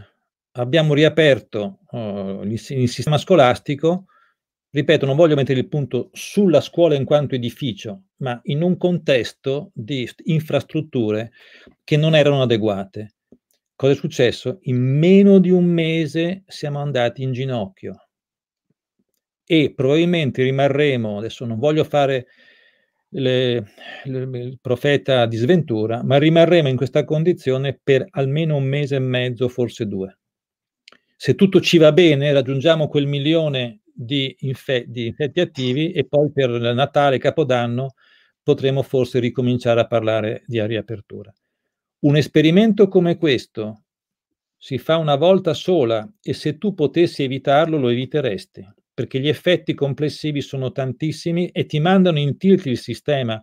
abbiamo riaperto eh, il, il sistema scolastico ripeto, non voglio mettere il punto sulla scuola in quanto edificio, ma in un contesto di infrastrutture che non erano adeguate. Cosa è successo? In meno di un mese siamo andati in ginocchio e probabilmente rimarremo, adesso non voglio fare le, le, il profeta di sventura, ma rimarremo in questa condizione per almeno un mese e mezzo, forse due. Se tutto ci va bene, raggiungiamo quel milione di, infe- di, infetti attivi e poi per Natale, Capodanno potremo forse ricominciare a parlare di riapertura. Un esperimento come questo si fa una volta sola e se tu potessi evitarlo lo eviteresti, perché gli effetti complessivi sono tantissimi e ti mandano in tilt il sistema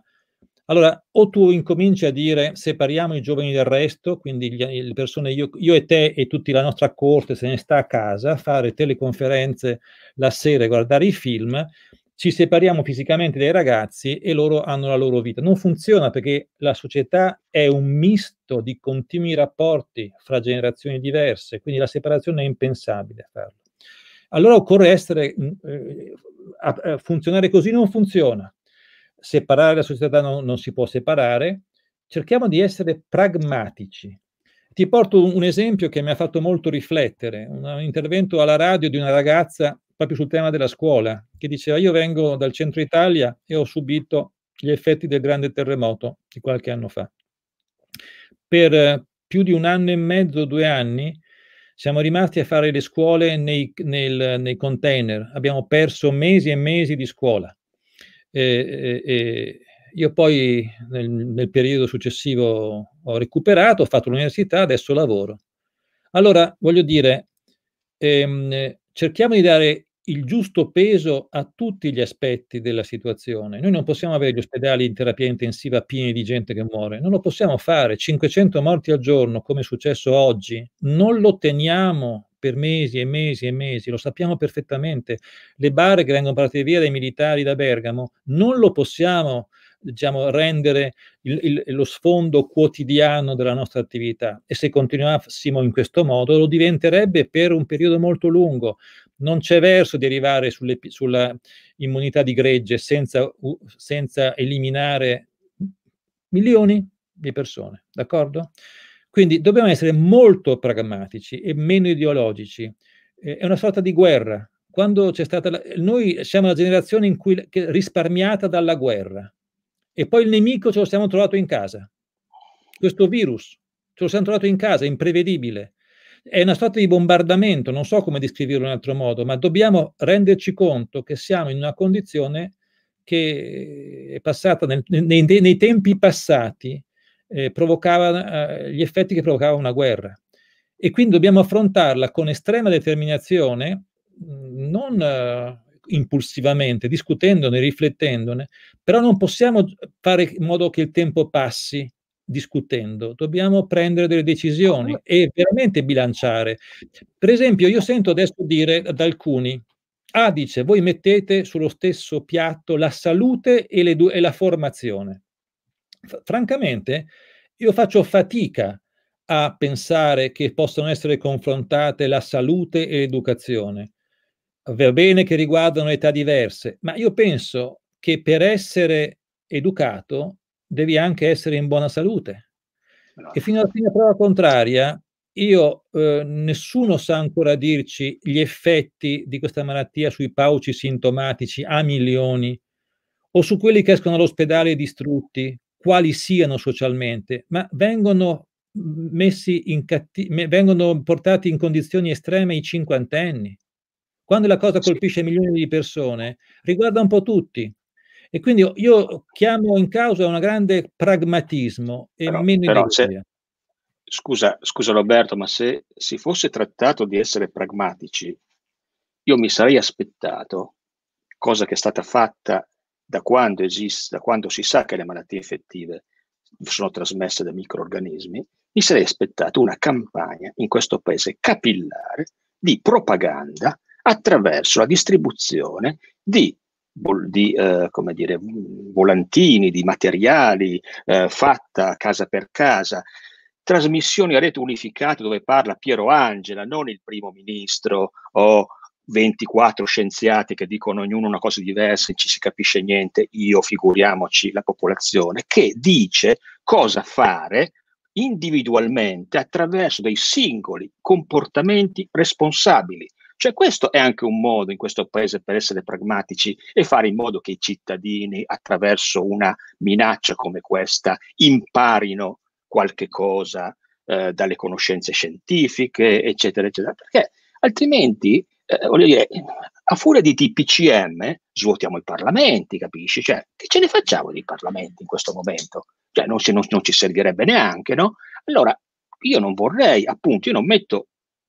allora, o tu incominci a dire separiamo i giovani dal resto, quindi gli, le persone, io, io, e te e tutta la nostra corte se ne sta a casa, a fare teleconferenze la sera e guardare i film, ci separiamo fisicamente dai ragazzi e loro hanno la loro vita. Non funziona perché la società è un misto di continui rapporti fra generazioni diverse, quindi la separazione è impensabile farlo. Allora occorre essere, mm, eh, funzionare così non funziona separare la società non, non si può separare, cerchiamo di essere pragmatici. Ti porto un, esempio che mi ha fatto molto riflettere, un, un intervento alla radio di una ragazza proprio sul tema della scuola, che diceva io vengo dal centro Italia e ho subito gli effetti del grande terremoto di qualche anno fa. Per eh, più di un anno e mezzo, due anni, siamo rimasti a fare le scuole nei, nel, nei container, abbiamo perso mesi e mesi di scuola. E, e io poi nel, nel, periodo successivo ho recuperato, ho fatto l'università, adesso lavoro. Allora, voglio dire, ehm, cerchiamo di dare il giusto peso a tutti gli aspetti della situazione. Noi non possiamo avere gli ospedali in terapia intensiva pieni di gente che muore, non lo possiamo fare. 500 morti al giorno, come è successo oggi, non lo teniamo per mesi e mesi e mesi, lo sappiamo perfettamente, le bare che vengono portate via dai militari da Bergamo, non lo possiamo diciamo, rendere il, il, lo sfondo quotidiano della nostra attività e se continuassimo in questo modo lo diventerebbe per un periodo molto lungo. Non c'è verso di arrivare sulle, sulla immunità di gregge senza, senza eliminare milioni di persone, d'accordo? Quindi dobbiamo essere molto pragmatici e meno ideologici. Eh, è una sorta di guerra. Quando c'è stata la, noi siamo la generazione in cui, che, risparmiata dalla guerra e poi il nemico ce lo siamo trovato in casa. Questo virus ce lo siamo trovato in casa, imprevedibile. È una sorta di bombardamento, non so come descriverlo in altro modo, ma dobbiamo renderci conto che siamo in una condizione che è passata nel, nei, nei tempi passati eh, provocava, eh, gli effetti che provocava una guerra. E quindi dobbiamo affrontarla con estrema determinazione, non eh, impulsivamente, discutendone, riflettendone, però non possiamo fare in modo che il tempo passi discutendo, dobbiamo prendere delle decisioni e veramente bilanciare. Per esempio, io sento adesso dire ad alcuni, ah dice, voi mettete sullo stesso piatto la salute e, e la formazione francamente io faccio fatica a pensare che possano essere confrontate la salute e l'educazione. Va bene che riguardano età diverse, ma io penso che per essere educato devi anche essere in buona salute. E fino alla fine prova contraria, io eh, nessuno sa ancora dirci gli effetti di questa malattia sui pauci sintomatici a milioni o su quelli che escono dall'ospedale distrutti quali siano socialmente, ma vengono, mm, messi in vengono portati in condizioni estreme i cinquantenni. Quando la cosa colpisce milioni di persone, riguarda un po' tutti. E quindi io chiamo in causa un grande pragmatismo e però, meno però se, scusa, scusa Roberto, ma se si fosse trattato di essere pragmatici, io mi sarei aspettato, cosa che è stata fatta da quando, esiste, da quando si sa che le malattie infettive sono trasmesse da microorganismi, mi sarei aspettato una campagna in questo paese capillare di propaganda attraverso la distribuzione di, di eh, dire, volantini, di materiali eh, fatta casa per casa, trasmissioni a rete unificate dove parla Piero Angela, non il primo ministro o 24 scienziati che dicono ognuno una cosa diversa, non ci si capisce niente, io figuriamoci la popolazione, che dice cosa fare individualmente attraverso dei singoli comportamenti responsabili. Cioè questo è anche un modo in questo paese per essere pragmatici e fare in modo che i cittadini attraverso una minaccia come questa imparino qualche cosa eh, dalle conoscenze scientifiche, eccetera, eccetera, perché altrimenti eh, voglio dire, a furia di TPCM svuotiamo i parlamenti, capisci? Cioè, che ce ne facciamo dei parlamenti in questo momento? Cioè, non, non, non ci servirebbe neanche, no? Allora, io non vorrei, appunto, io non metto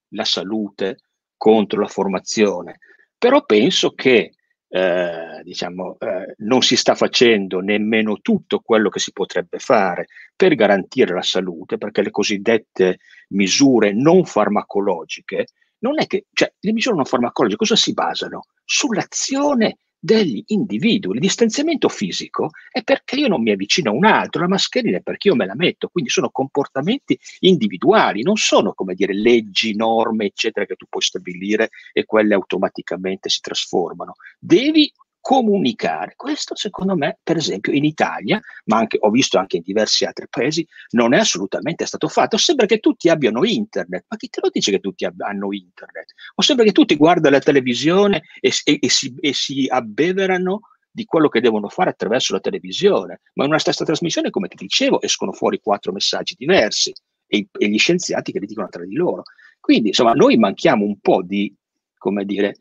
la salute contro la formazione, però penso che eh, diciamo, eh, non si sta facendo nemmeno tutto quello che si potrebbe fare per garantire la salute, perché le cosiddette misure non farmacologiche non è che, cioè, le misure non farmacologiche cosa si basano? Sull'azione degli individui. Il distanziamento fisico è perché io non mi avvicino a un altro, la mascherina è perché io me la metto, quindi sono comportamenti individuali, non sono come dire leggi, norme, eccetera, che tu puoi stabilire e quelle automaticamente si trasformano. Devi comunicare. Questo secondo me, per esempio, in Italia, ma anche, ho visto anche in diversi altri paesi, non è assolutamente stato fatto. Sembra che tutti abbiano internet, ma chi te lo dice che tutti ab- hanno internet? O sembra che tutti guardano la televisione e, e, e, si, e si abbeverano di quello che devono fare attraverso la televisione. Ma in una stessa trasmissione, come ti dicevo, escono fuori quattro messaggi diversi e, e gli scienziati che li dicono tra di loro. Quindi, insomma, noi manchiamo un po' di come dire,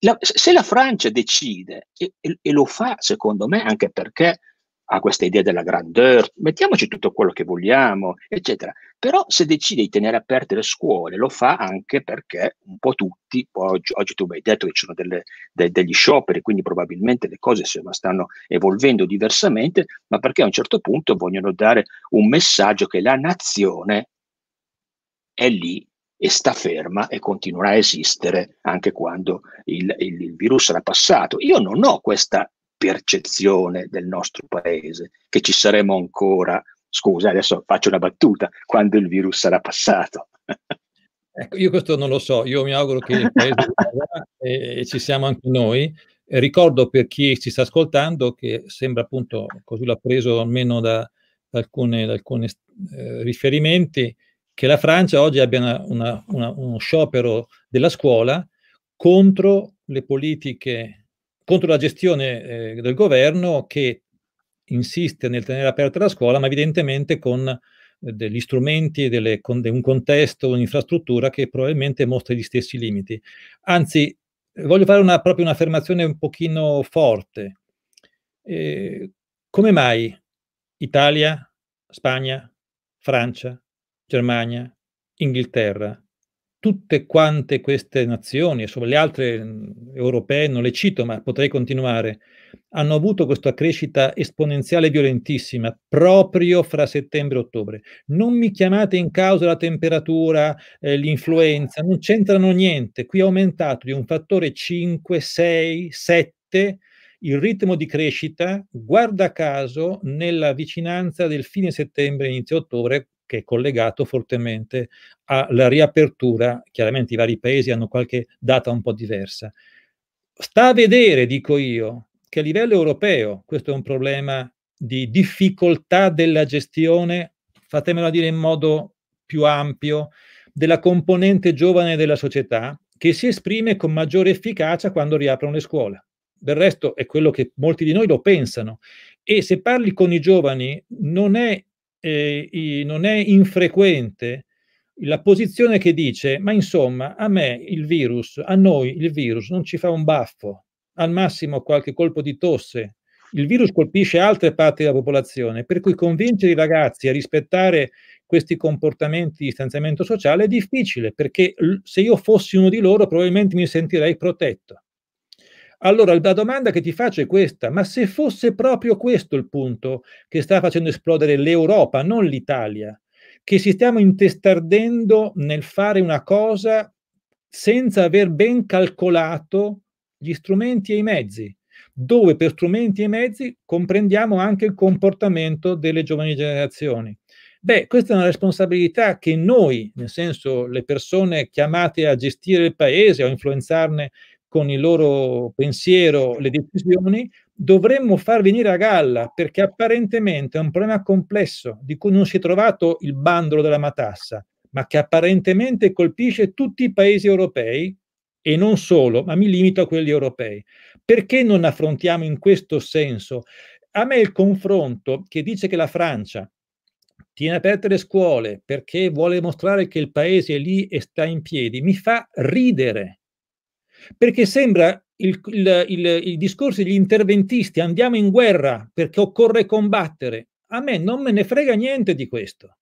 la, se la Francia decide, e, e, lo fa secondo me anche perché ha questa idea della grandeur, mettiamoci tutto quello che vogliamo, eccetera, però se decide di tenere aperte le scuole, lo fa anche perché un po' tutti, oggi, oggi tu mi hai detto che ci sono delle, de, degli scioperi, quindi probabilmente le cose insomma, stanno evolvendo diversamente, ma perché a un certo punto vogliono dare un messaggio che la nazione è lì e sta ferma e continuerà a esistere anche quando il, il, il virus sarà passato. Io non ho questa percezione del nostro paese, che ci saremo ancora, scusa, adesso faccio una battuta, quando il virus sarà passato. Ecco, io questo non lo so, io mi auguro che il paese e, e ci siamo anche noi. ricordo per chi ci sta ascoltando che sembra appunto, così l'ha preso almeno da, da alcuni eh, riferimenti, che la Francia oggi abbia una, una, una, uno sciopero della scuola contro le politiche, contro la gestione eh, del governo che insiste nel tenere aperta la scuola, ma evidentemente con eh, degli strumenti, delle, con un contesto, un'infrastruttura che probabilmente mostra gli stessi limiti. Anzi, voglio fare una, proprio un'affermazione un pochino forte. Eh, come mai Italia, Spagna, Francia, Germania, Inghilterra, tutte quante queste nazioni, e le altre mm, europee non le cito, ma potrei continuare, hanno avuto questa crescita esponenziale violentissima proprio fra settembre e ottobre. Non mi chiamate in causa la temperatura, eh, l'influenza, non c'entrano niente. Qui è aumentato di un fattore 5, 6, 7 il ritmo di crescita, guarda caso, nella vicinanza del fine settembre, inizio ottobre, che è collegato fortemente alla riapertura, chiaramente i vari paesi hanno qualche data un po' diversa. Sta a vedere, dico io, che a livello europeo questo è un problema di difficoltà della gestione, fatemelo dire in modo più ampio, della componente giovane della società che si esprime con maggiore efficacia quando riaprono le scuole. Del resto è quello che molti di noi lo pensano. E se parli con i giovani, non è eh, non è infrequente la posizione che dice, ma insomma, a me il virus, a noi il virus non ci fa un baffo, al massimo qualche colpo di tosse. Il virus colpisce altre parti della popolazione, per cui convincere i ragazzi a rispettare questi comportamenti di distanziamento sociale è difficile, perché se io fossi uno di loro probabilmente mi sentirei protetto. Allora la domanda che ti faccio è questa, ma se fosse proprio questo il punto che sta facendo esplodere l'Europa, non l'Italia, che ci stiamo intestardendo nel fare una cosa senza aver ben calcolato gli strumenti e i mezzi, dove per strumenti e mezzi comprendiamo anche il comportamento delle giovani generazioni. Beh, questa è una responsabilità che noi, nel senso le persone chiamate a gestire il paese o a influenzarne con il loro pensiero le decisioni, dovremmo far venire a galla perché apparentemente è un problema complesso di cui non si è trovato il bandolo della matassa, ma che apparentemente colpisce tutti i paesi europei e non solo, ma mi limito a quelli europei. Perché non affrontiamo in questo senso? A me il confronto che dice che la Francia tiene aperte le scuole perché vuole mostrare che il paese è lì e sta in piedi, mi fa ridere perché sembra il, il, il, il, discorso degli interventisti, andiamo in guerra perché occorre combattere. A me non me ne frega niente di questo.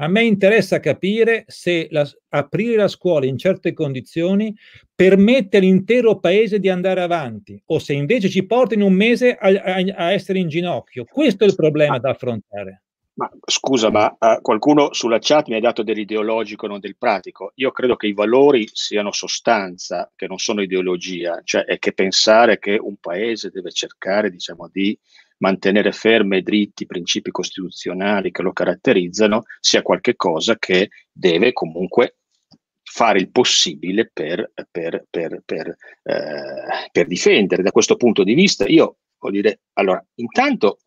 A me interessa capire se la, aprire la scuola in certe condizioni permette all'intero paese di andare avanti o se invece ci porta in un mese a, a, a essere in ginocchio. Questo è il problema da affrontare. Ma scusa, ma uh, qualcuno sulla chat mi ha dato dell'ideologico, e non del pratico. Io credo che i valori siano sostanza, che non sono ideologia, cioè è che pensare che un paese deve cercare diciamo, di mantenere ferme e dritti i principi costituzionali che lo caratterizzano sia qualcosa che deve comunque fare il possibile per, per, per, eh, per difendere. Da questo punto di vista, io voglio dire, allora, intanto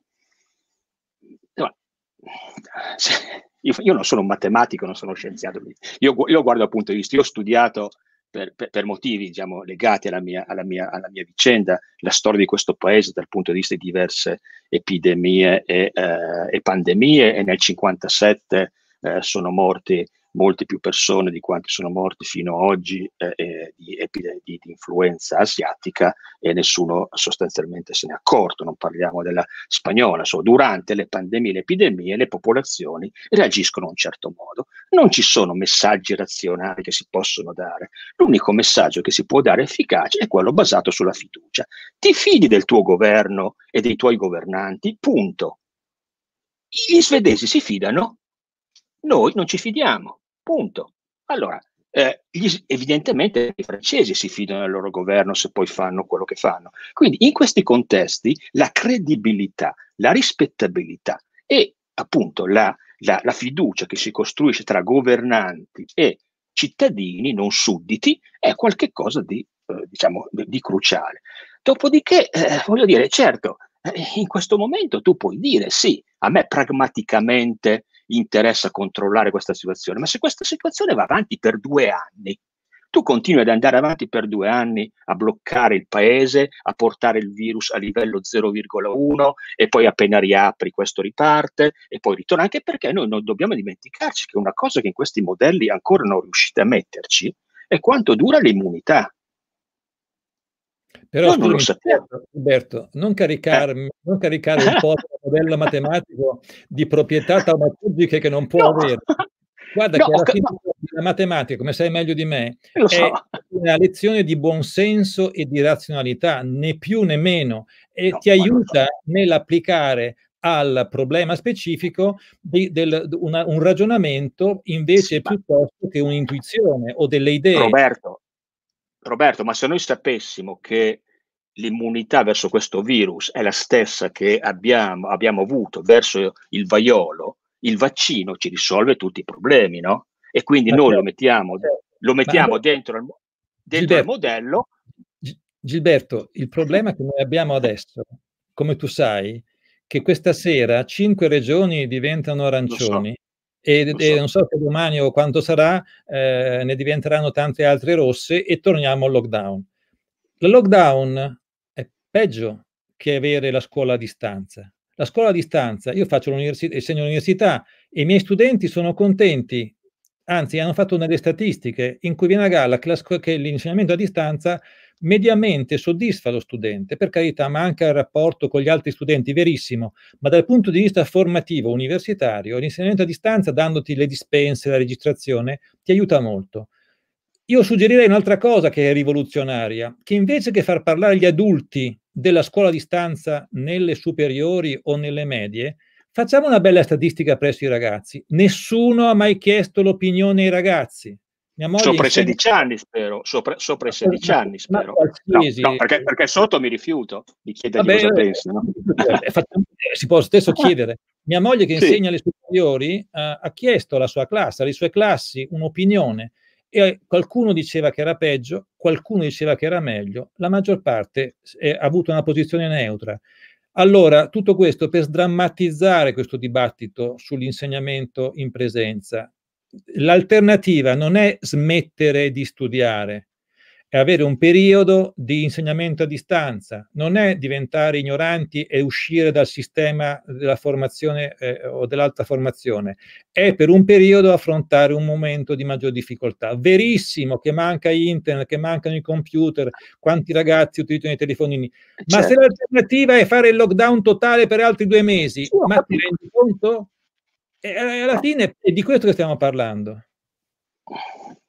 cioè, io, io, non sono un matematico, non sono scienziato, io, io guardo dal punto di vista, io ho studiato per, per, per motivi diciamo, legati alla mia, alla, mia, alla mia, vicenda la storia di questo paese dal punto di vista di diverse epidemie e, eh, e pandemie e nel 1957 eh, sono morti molte più persone di quanti sono morti fino ad oggi eh, eh di, di, di, influenza asiatica e nessuno sostanzialmente se ne è accorto, non parliamo della spagnola, so, durante le pandemie, le epidemie le popolazioni reagiscono in un certo modo, non ci sono messaggi razionali che si possono dare, l'unico messaggio che si può dare efficace è quello basato sulla fiducia, ti fidi del tuo governo e dei tuoi governanti, punto. Gli svedesi si fidano, noi non ci fidiamo. Punto. Allora, eh, gli, evidentemente i francesi si fidano del loro governo se poi fanno quello che fanno. Quindi in questi contesti la credibilità, la rispettabilità e appunto la, la, la fiducia che si costruisce tra governanti e cittadini non sudditi è qualcosa di, eh, diciamo, di cruciale. Dopodiché, eh, voglio dire, certo, eh, in questo momento tu puoi dire sì, a me pragmaticamente interessa controllare questa situazione, ma se questa situazione va avanti per due anni, tu continui ad andare avanti per due anni a bloccare il paese, a portare il virus a livello 0,1 e poi appena riapri questo riparte e poi ritorna, anche perché noi non dobbiamo dimenticarci che una cosa che in questi modelli ancora non riuscite a metterci è quanto dura l'immunità. Però no, scusami, non lo sapevo. Roberto, non, caricarmi, eh. non caricare il modello matematico di proprietà taumaturgiche che non può no. avere. Guarda no, che alla fine la matematica, come sai meglio di me, lo è una lezione di buonsenso e di razionalità, né più né meno, e no, ti aiuta so. nell'applicare al problema specifico di, del, una, un ragionamento invece sì, piuttosto che un'intuizione o delle idee. Roberto, Roberto, ma se noi sapessimo che l'immunità verso questo virus è la stessa che abbiamo, abbiamo avuto verso il vaiolo, il vaccino ci risolve tutti i problemi, no? E quindi ma eh, noi certo. certo. lo mettiamo, lo mettiamo ma dentro, al, dentro Gilberto, modello. Gilberto, il problema che noi abbiamo adesso, come tu sai, che questa sera cinque regioni diventano arancioni e, non so, e non so se domani o quanto sarà, eh, ne diventeranno tante altre rosse e torniamo al lockdown. Il lockdown è peggio che avere la scuola a distanza. La scuola a distanza, io faccio l'università, insegno all'università e i miei studenti sono contenti, anzi hanno fatto delle statistiche in cui viene a galla che, la, che l'insegnamento a distanza mediamente soddisfa lo studente, per carità, manca il rapporto con gli altri studenti, verissimo, ma dal punto di vista formativo, universitario, l'insegnamento a distanza, dandoti le dispense, la registrazione, ti aiuta molto. Io suggerirei un'altra cosa che è rivoluzionaria, che invece che far parlare gli adulti della scuola a distanza nelle superiori o nelle medie, facciamo una bella statistica presso i ragazzi. Nessuno ha mai chiesto l'opinione ai ragazzi. Mia moglie sopra i 16 sempre... anni, spero. Sopra, sopra i 16 anni, spero. No, no, perché, perché, sotto mi rifiuto di chiedergli Vabbè, cosa pensa. No? Eh, si può stesso chiedere. Mia moglie che insegna alle superiori uh, ha chiesto alla sua classe, alle sue classi, un'opinione e qualcuno diceva che era peggio, qualcuno diceva che era meglio, la maggior parte è, eh, ha avuto una posizione neutra. Allora, tutto questo per sdrammatizzare questo dibattito sull'insegnamento in presenza, l'alternativa non è smettere di studiare, è avere un periodo di insegnamento a distanza, non è diventare ignoranti e uscire dal sistema della formazione eh, o dell'alta formazione, è per un periodo affrontare un momento di maggior difficoltà. Verissimo che manca internet, che mancano i computer, quanti ragazzi utilizzano i telefonini, certo. ma se certo. l'alternativa è fare il lockdown totale per altri due mesi, sì, ma ti rendi conto? E alla fine è di questo che stiamo parlando.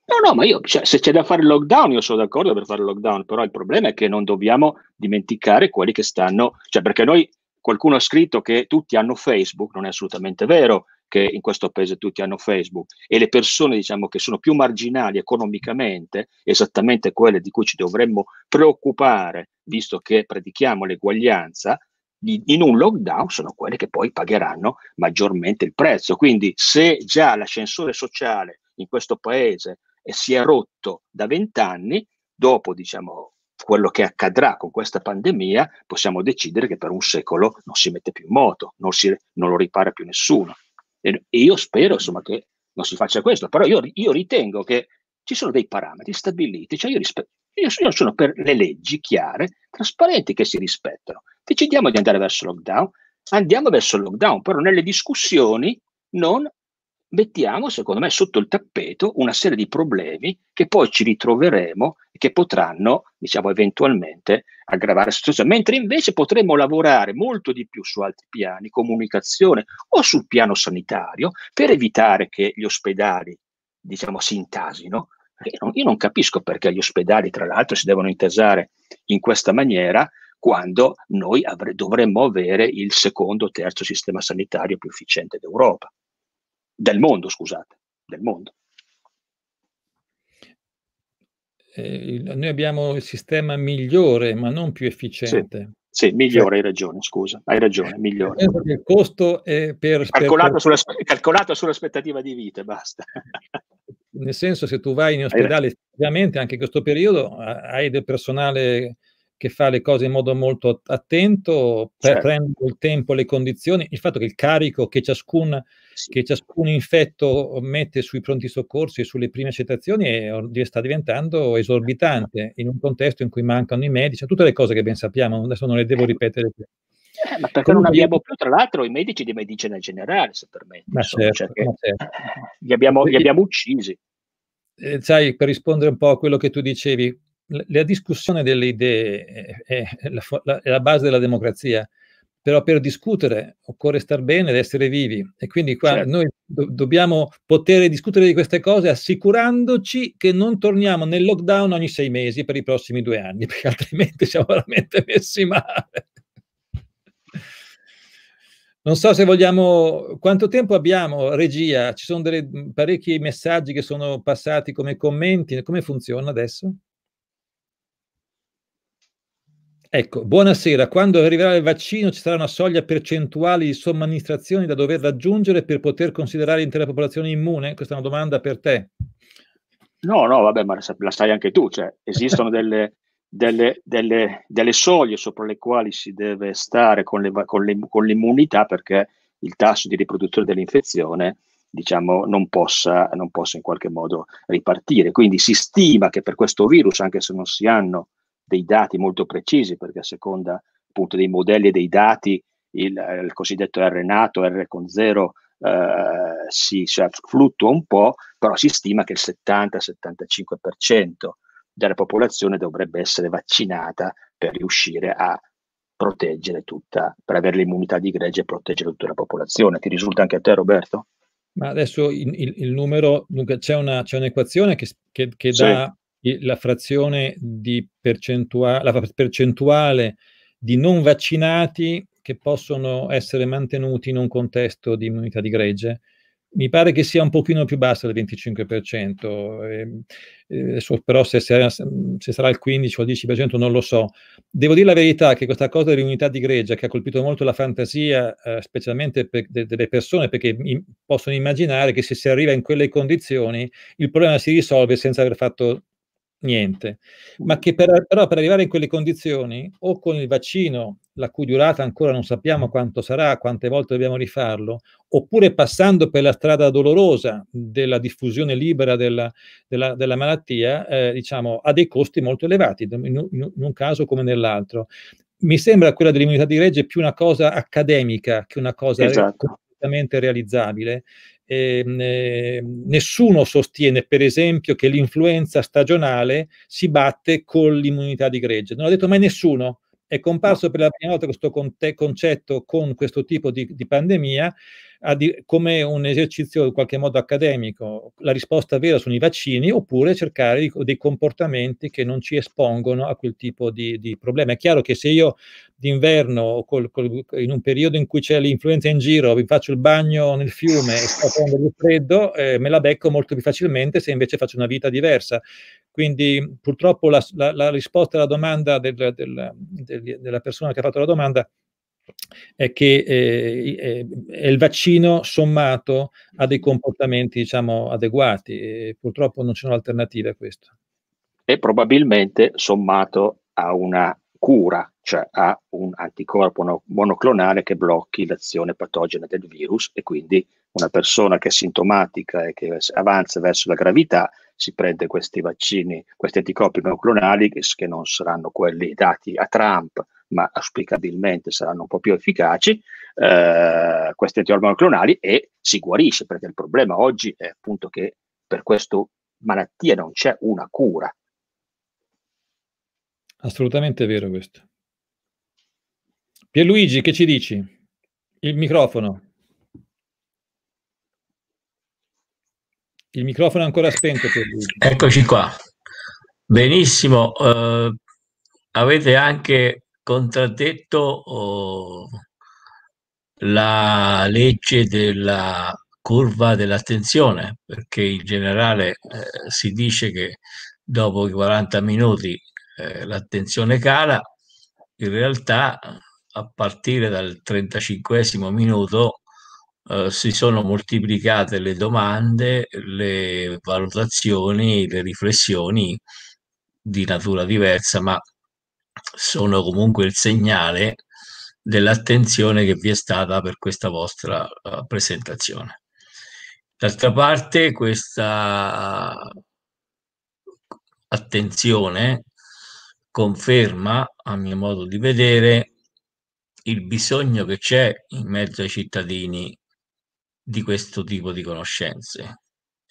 No, no, ma io, cioè, se c'è da fare il lockdown, io sono d'accordo per fare il lockdown, però il problema è che non dobbiamo dimenticare quelli che stanno, cioè perché noi, qualcuno ha scritto che tutti hanno Facebook, non è assolutamente vero che in questo paese tutti hanno Facebook e le persone, diciamo, che sono più marginali economicamente, esattamente quelle di cui ci dovremmo preoccupare, visto che predichiamo l'eguaglianza, in un lockdown sono quelle che poi pagheranno maggiormente il prezzo. Quindi se già l'ascensore sociale in questo paese si è rotto da vent'anni, dopo diciamo, quello che accadrà con questa pandemia, possiamo decidere che per un secolo non si mette più in moto, non, si, non lo ripara più nessuno. E, e io spero insomma, che non si faccia questo, però io, io ritengo che ci sono dei parametri stabiliti, cioè io, rispe- io, sono per le leggi chiare, trasparenti che si rispettano decidiamo di andare verso lockdown, andiamo verso il lockdown, però nelle discussioni non mettiamo, secondo me, sotto il tappeto una serie di problemi che poi ci ritroveremo e che potranno, diciamo, eventualmente aggravare la situazione, mentre invece potremmo lavorare molto di più su altri piani, comunicazione o sul piano sanitario, per evitare che gli ospedali, diciamo, si intasino. Io non, io non capisco perché gli ospedali, tra l'altro, si devono intasare in questa maniera, quando noi avre- dovremmo avere il secondo o terzo sistema sanitario più efficiente d'Europa, del mondo, scusate, del mondo. Eh, noi abbiamo il sistema migliore, ma non più efficiente. Sì, sì migliore, cioè, hai ragione, scusa, hai ragione, eh, migliore. Il costo è per... Calcolato, per... Sulla, calcolato sull'aspettativa di vita e basta. Nel senso, se tu vai in ospedale effettivamente, anche in questo periodo, hai del personale che fa le cose in modo molto attento, certo. prendendo il tempo, le condizioni, il fatto che il carico che ciascun, sì. che ciascun infetto mette sui pronti soccorsi e sulle prime accettazioni è, sta diventando esorbitante in un contesto in cui mancano i medici, tutte le cose che ben sappiamo, adesso non le devo eh. ripetere più. Eh, ma perché Comunque, non abbiamo più, tra l'altro, i medici di medicina generale, se permetti. insomma, cioè certo, cioè ma certo. Li abbiamo, li abbiamo uccisi. Eh, sai, per rispondere un po' a quello che tu dicevi, la discussione delle idee è, la, la, è la base della democrazia, però per discutere occorre star bene ed essere vivi e quindi qua certo. noi do dobbiamo poter discutere di queste cose assicurandoci che non torniamo nel lockdown ogni sei mesi per i prossimi due anni, perché altrimenti siamo veramente messi male. Non so se vogliamo, quanto tempo abbiamo, regia? Ci sono delle, parecchi messaggi che sono passati come commenti, come funziona adesso? Ecco, buonasera. Quando arriverà il vaccino ci sarà una soglia percentuale di somministrazioni da dover raggiungere per poter considerare l'intera popolazione immune? Questa è una domanda per te. No, no, vabbè, ma la sai anche tu. Cioè, esistono delle, delle, delle, delle, soglie sopra le quali si deve stare con, le, con, le, con l'immunità perché il tasso di riproduzione dell'infezione diciamo, non possa, non possa in qualche modo ripartire. Quindi si stima che per questo virus, anche se non si hanno dei dati molto precisi, perché a seconda appunto dei modelli e dei dati, il, eh, il cosiddetto R nato, R con zero, eh, si cioè, fluttua un po', però si stima che il 70-75% della popolazione dovrebbe essere vaccinata per riuscire a proteggere tutta, per avere l'immunità di gregge e proteggere tutta la popolazione. Ti risulta anche a te Roberto? Ma adesso il, il, il numero, dunque c'è, una, c'è un'equazione che, che, che dà la frazione di percentua- la percentuale di non vaccinati che possono essere mantenuti in un contesto di immunità di gregge. Mi pare che sia un pochino più bassa del 25%, ehm, eh, eh, però se, se, se, sarà il 15 o il 10% non lo so. Devo dire la verità che questa cosa dell'immunità di greggia che ha colpito molto la fantasia, eh, specialmente per, de, delle persone, perché in, possono immaginare che se si arriva in quelle condizioni il problema si risolve senza aver fatto niente, ma che per, però per arrivare in quelle condizioni o con il vaccino, la cui durata ancora non sappiamo quanto sarà, quante volte dobbiamo rifarlo, oppure passando per la strada dolorosa della diffusione libera della, della, della malattia, eh, diciamo, ha dei costi molto elevati, in, in un caso come nell'altro. Mi sembra quella dell'immunità di regge più una cosa accademica che una cosa esatto realizzabile eh, nessuno sostiene, per esempio, che l'influenza stagionale si batte con l'immunità di gregge. Non l'ha detto mai nessuno. È comparso per la prima volta questo concetto con questo tipo di, di pandemia come un esercizio in qualche modo accademico. La risposta vera sono i vaccini oppure cercare dei comportamenti che non ci espongono a quel tipo di, di problema. È chiaro che se io d'inverno o col, col, in un periodo in cui c'è l'influenza in giro, vi faccio il bagno nel fiume e sto prendendo il freddo, eh, me la becco molto più facilmente se invece faccio una vita diversa. Quindi purtroppo la, la, la risposta alla domanda del, del, del, della persona che ha fatto la domanda è che eh, è il vaccino sommato a dei comportamenti diciamo, adeguati e purtroppo non ci sono alternative a questo. E probabilmente sommato a una cura, cioè ha un anticorpo monoclonale che blocchi l'azione patogena del virus e quindi una persona che è sintomatica e che avanza verso la gravità si prende questi vaccini, questi anticorpi monoclonali che non saranno quelli dati a Trump, ma auspicabilmente saranno un po' più efficaci, eh, questi anticorpi monoclonali e si guarisce perché il problema oggi è appunto che per questa malattia non c'è una cura, Assolutamente vero questo. Pierluigi, che ci dici? Il microfono. Il microfono è ancora spento. Pierluigi. Eccoci qua. Benissimo. Uh, avete anche contraddetto oh, la legge della curva dell'attenzione, perché in generale eh, si dice che dopo i 40 minuti eh, l'attenzione cala, in realtà a partire dal 35 minuto eh, si sono moltiplicate le domande, le valutazioni, le riflessioni di natura diversa, ma sono comunque il segnale dell'attenzione che vi è stata per questa vostra uh, presentazione. D'altra parte questa attenzione conferma, a mio modo di vedere, il bisogno che c'è in mezzo ai cittadini di questo tipo di conoscenze,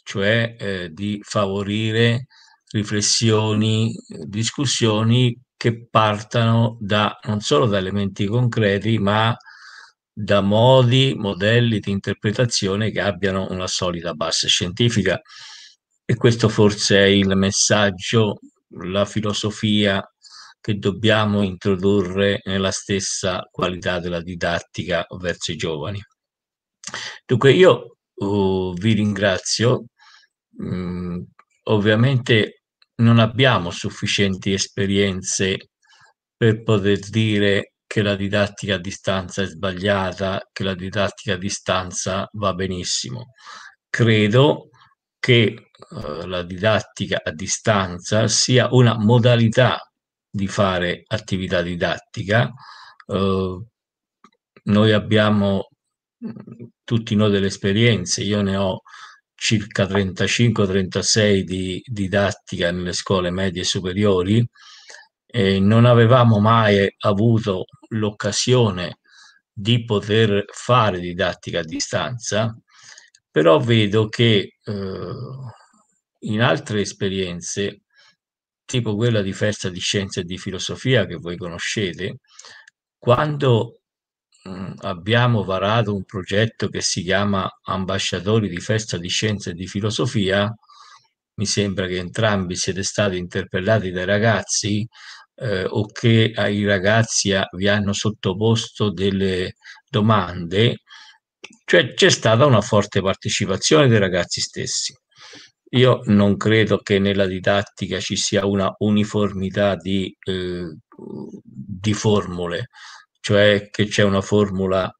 cioè eh, di favorire riflessioni, discussioni che partano da, non solo da elementi concreti, ma da modi, modelli di interpretazione che abbiano una solida base scientifica. E questo forse è il messaggio la filosofia che dobbiamo introdurre nella stessa qualità della didattica verso i giovani. Dunque io uh, vi ringrazio, mm, ovviamente non abbiamo sufficienti esperienze per poter dire che la didattica a distanza è sbagliata, che la didattica a distanza va benissimo. Credo che eh, la didattica a distanza sia una modalità di fare attività didattica. Eh, noi abbiamo mm, tutti noi delle esperienze, io ne ho circa 35-36 di didattica nelle scuole medie e superiori e non avevamo mai avuto l'occasione di poter fare didattica a distanza, però vedo che eh, in altre esperienze, tipo quella di festa di scienza e di filosofia che voi conoscete, quando mh, mm, abbiamo varato un progetto che si chiama Ambasciatori di festa di scienza e di filosofia, mi sembra che entrambi siete stati interpellati dai ragazzi eh, o che ai ragazzi vi hanno sottoposto delle domande, cioè c'è stata una forte partecipazione dei ragazzi stessi. Io non credo che nella didattica ci sia una uniformità di, eh, di formule, cioè che c'è una formula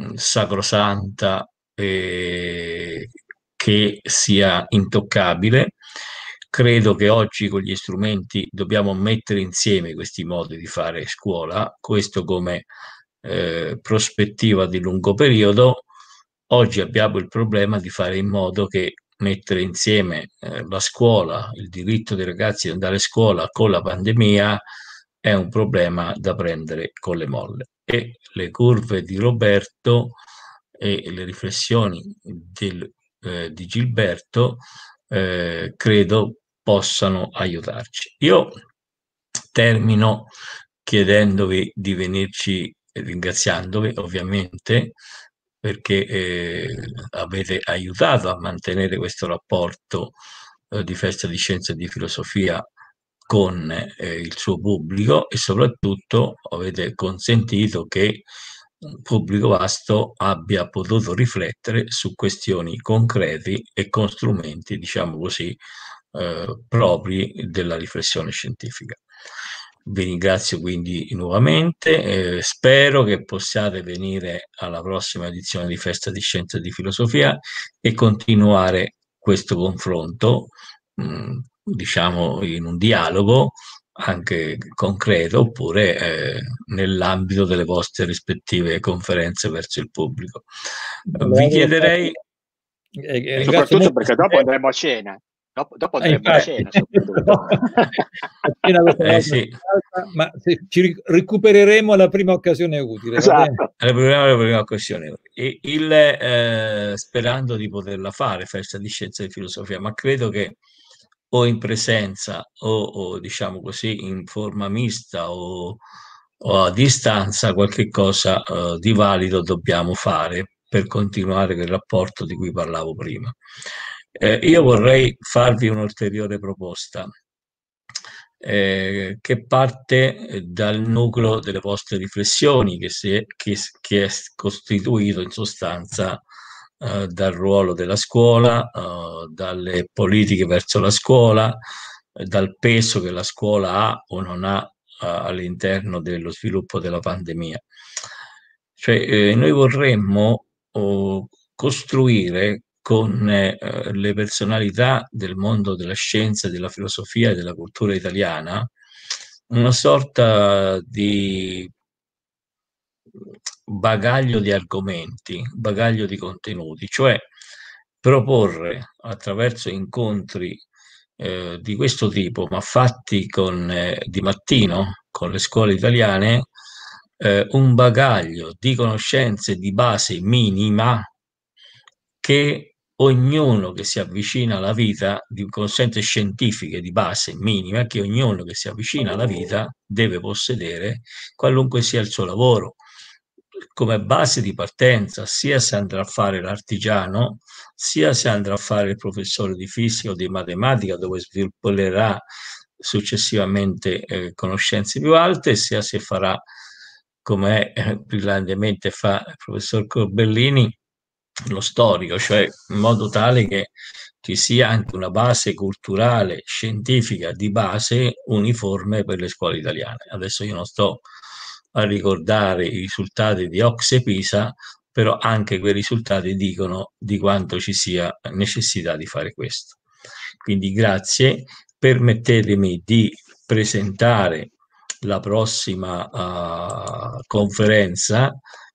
mm, sacrosanta eh, che sia intoccabile. Credo che oggi con gli strumenti dobbiamo mettere insieme questi modi di fare scuola, questo come eh, prospettiva di lungo periodo. Oggi abbiamo il problema di fare in modo che mettere insieme eh, la scuola, il diritto dei ragazzi di andare a scuola con la pandemia è un problema da prendere con le molle. E le curve di Roberto e le riflessioni del, eh, di Gilberto eh, credo possano aiutarci. Io termino chiedendovi di venirci, ringraziandovi ovviamente perché eh, avete aiutato a mantenere questo rapporto eh, di festa di scienza e di filosofia con eh, il suo pubblico e soprattutto avete consentito che un pubblico vasto abbia potuto riflettere su questioni concreti e con strumenti, diciamo così, eh, propri della riflessione scientifica. Vi ringrazio quindi nuovamente, eh, spero che possiate venire alla prossima edizione di Festa di Scienza e di Filosofia e continuare questo confronto, mh, mm, diciamo in un dialogo anche concreto oppure eh, nell'ambito delle vostre rispettive conferenze verso il pubblico. Vi chiederei... E, e soprattutto perché dopo andremo a cena. Dopo, dopo eh, andremo eh, a cena, soprattutto. eh, sì. Ma ci recupereremo alla prima occasione utile. Esatto. Alla prima, alla prima occasione. e il, eh, sperando di poterla fare, festa di scienza e filosofia, ma credo che o in presenza o, o diciamo così in forma mista o, o a distanza qualche cosa eh, di valido dobbiamo fare per continuare quel rapporto di cui parlavo prima. Eh, io vorrei farvi un'ulteriore proposta eh, che parte eh, dal nucleo delle vostre riflessioni che, si è, che, che è costituito in sostanza eh, dal ruolo della scuola, eh, dalle politiche verso la scuola, eh, dal peso che la scuola ha o non ha all'interno dello sviluppo della pandemia. Cioè, eh, noi vorremmo oh, costruire con eh, eh, le personalità del mondo della scienza, della filosofia e della cultura italiana, una sorta di bagaglio di argomenti, bagaglio di contenuti, cioè proporre attraverso incontri eh, di questo tipo, ma fatti con, eh, di mattino con le scuole italiane, eh, un bagaglio di conoscenze di base minima che ognuno che si avvicina alla vita, di consente scientifiche di base minima, che ognuno che si avvicina alla vita deve possedere qualunque sia il suo lavoro come base di partenza, sia se andrà a fare l'artigiano, sia se andrà a fare il professore di fisica o di matematica, dove svilupperà successivamente eh, conoscenze più alte, sia se farà, come eh, brillantemente fa il professor Corbellini, lo storico, cioè in modo tale che ci sia anche una base culturale, scientifica di base uniforme per le scuole italiane. Adesso io non sto a ricordare i risultati di Oxe Pisa, però anche quei risultati dicono di quanto ci sia necessità di fare questo. Quindi grazie, permettetemi di presentare la prossima uh, conferenza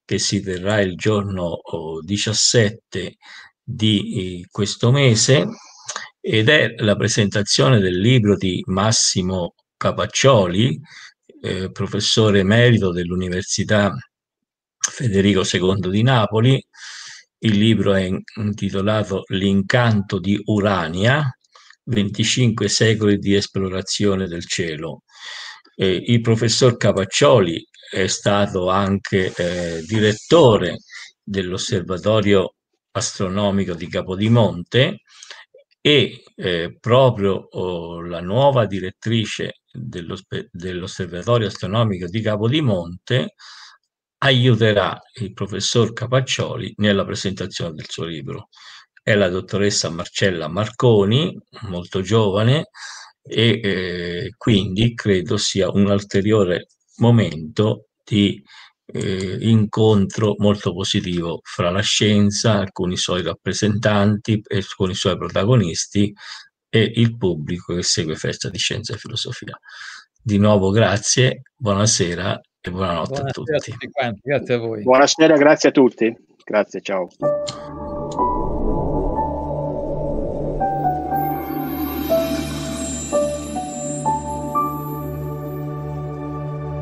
che si terrà il giorno 17 di eh, questo mese ed è la presentazione del libro di Massimo Capaccioli, eh, professore emerito dell'Università Federico II di Napoli. Il libro è intitolato L'incanto di Urania, 25 secoli di esplorazione del cielo. Eh, il professor Capaccioli è stato anche eh, direttore dell'osservatorio astronomico di Capodimonte e eh, proprio oh, la nuova direttrice dell'osservatorio astronomico di Capodimonte aiuterà il professor Capaccioli nella presentazione del suo libro. È la dottoressa Marcella Marconi, molto giovane, e eh, quindi credo sia un'ulteriore momento di eh, incontro molto positivo fra la scienza, alcuni suoi rappresentanti, e con i suoi protagonisti e il pubblico che segue Festa di Scienza e Filosofia. Di nuovo grazie, buonasera e buonanotte buonasera a tutti. A tutti grazie a voi. Buonasera, grazie a tutti. Grazie, ciao.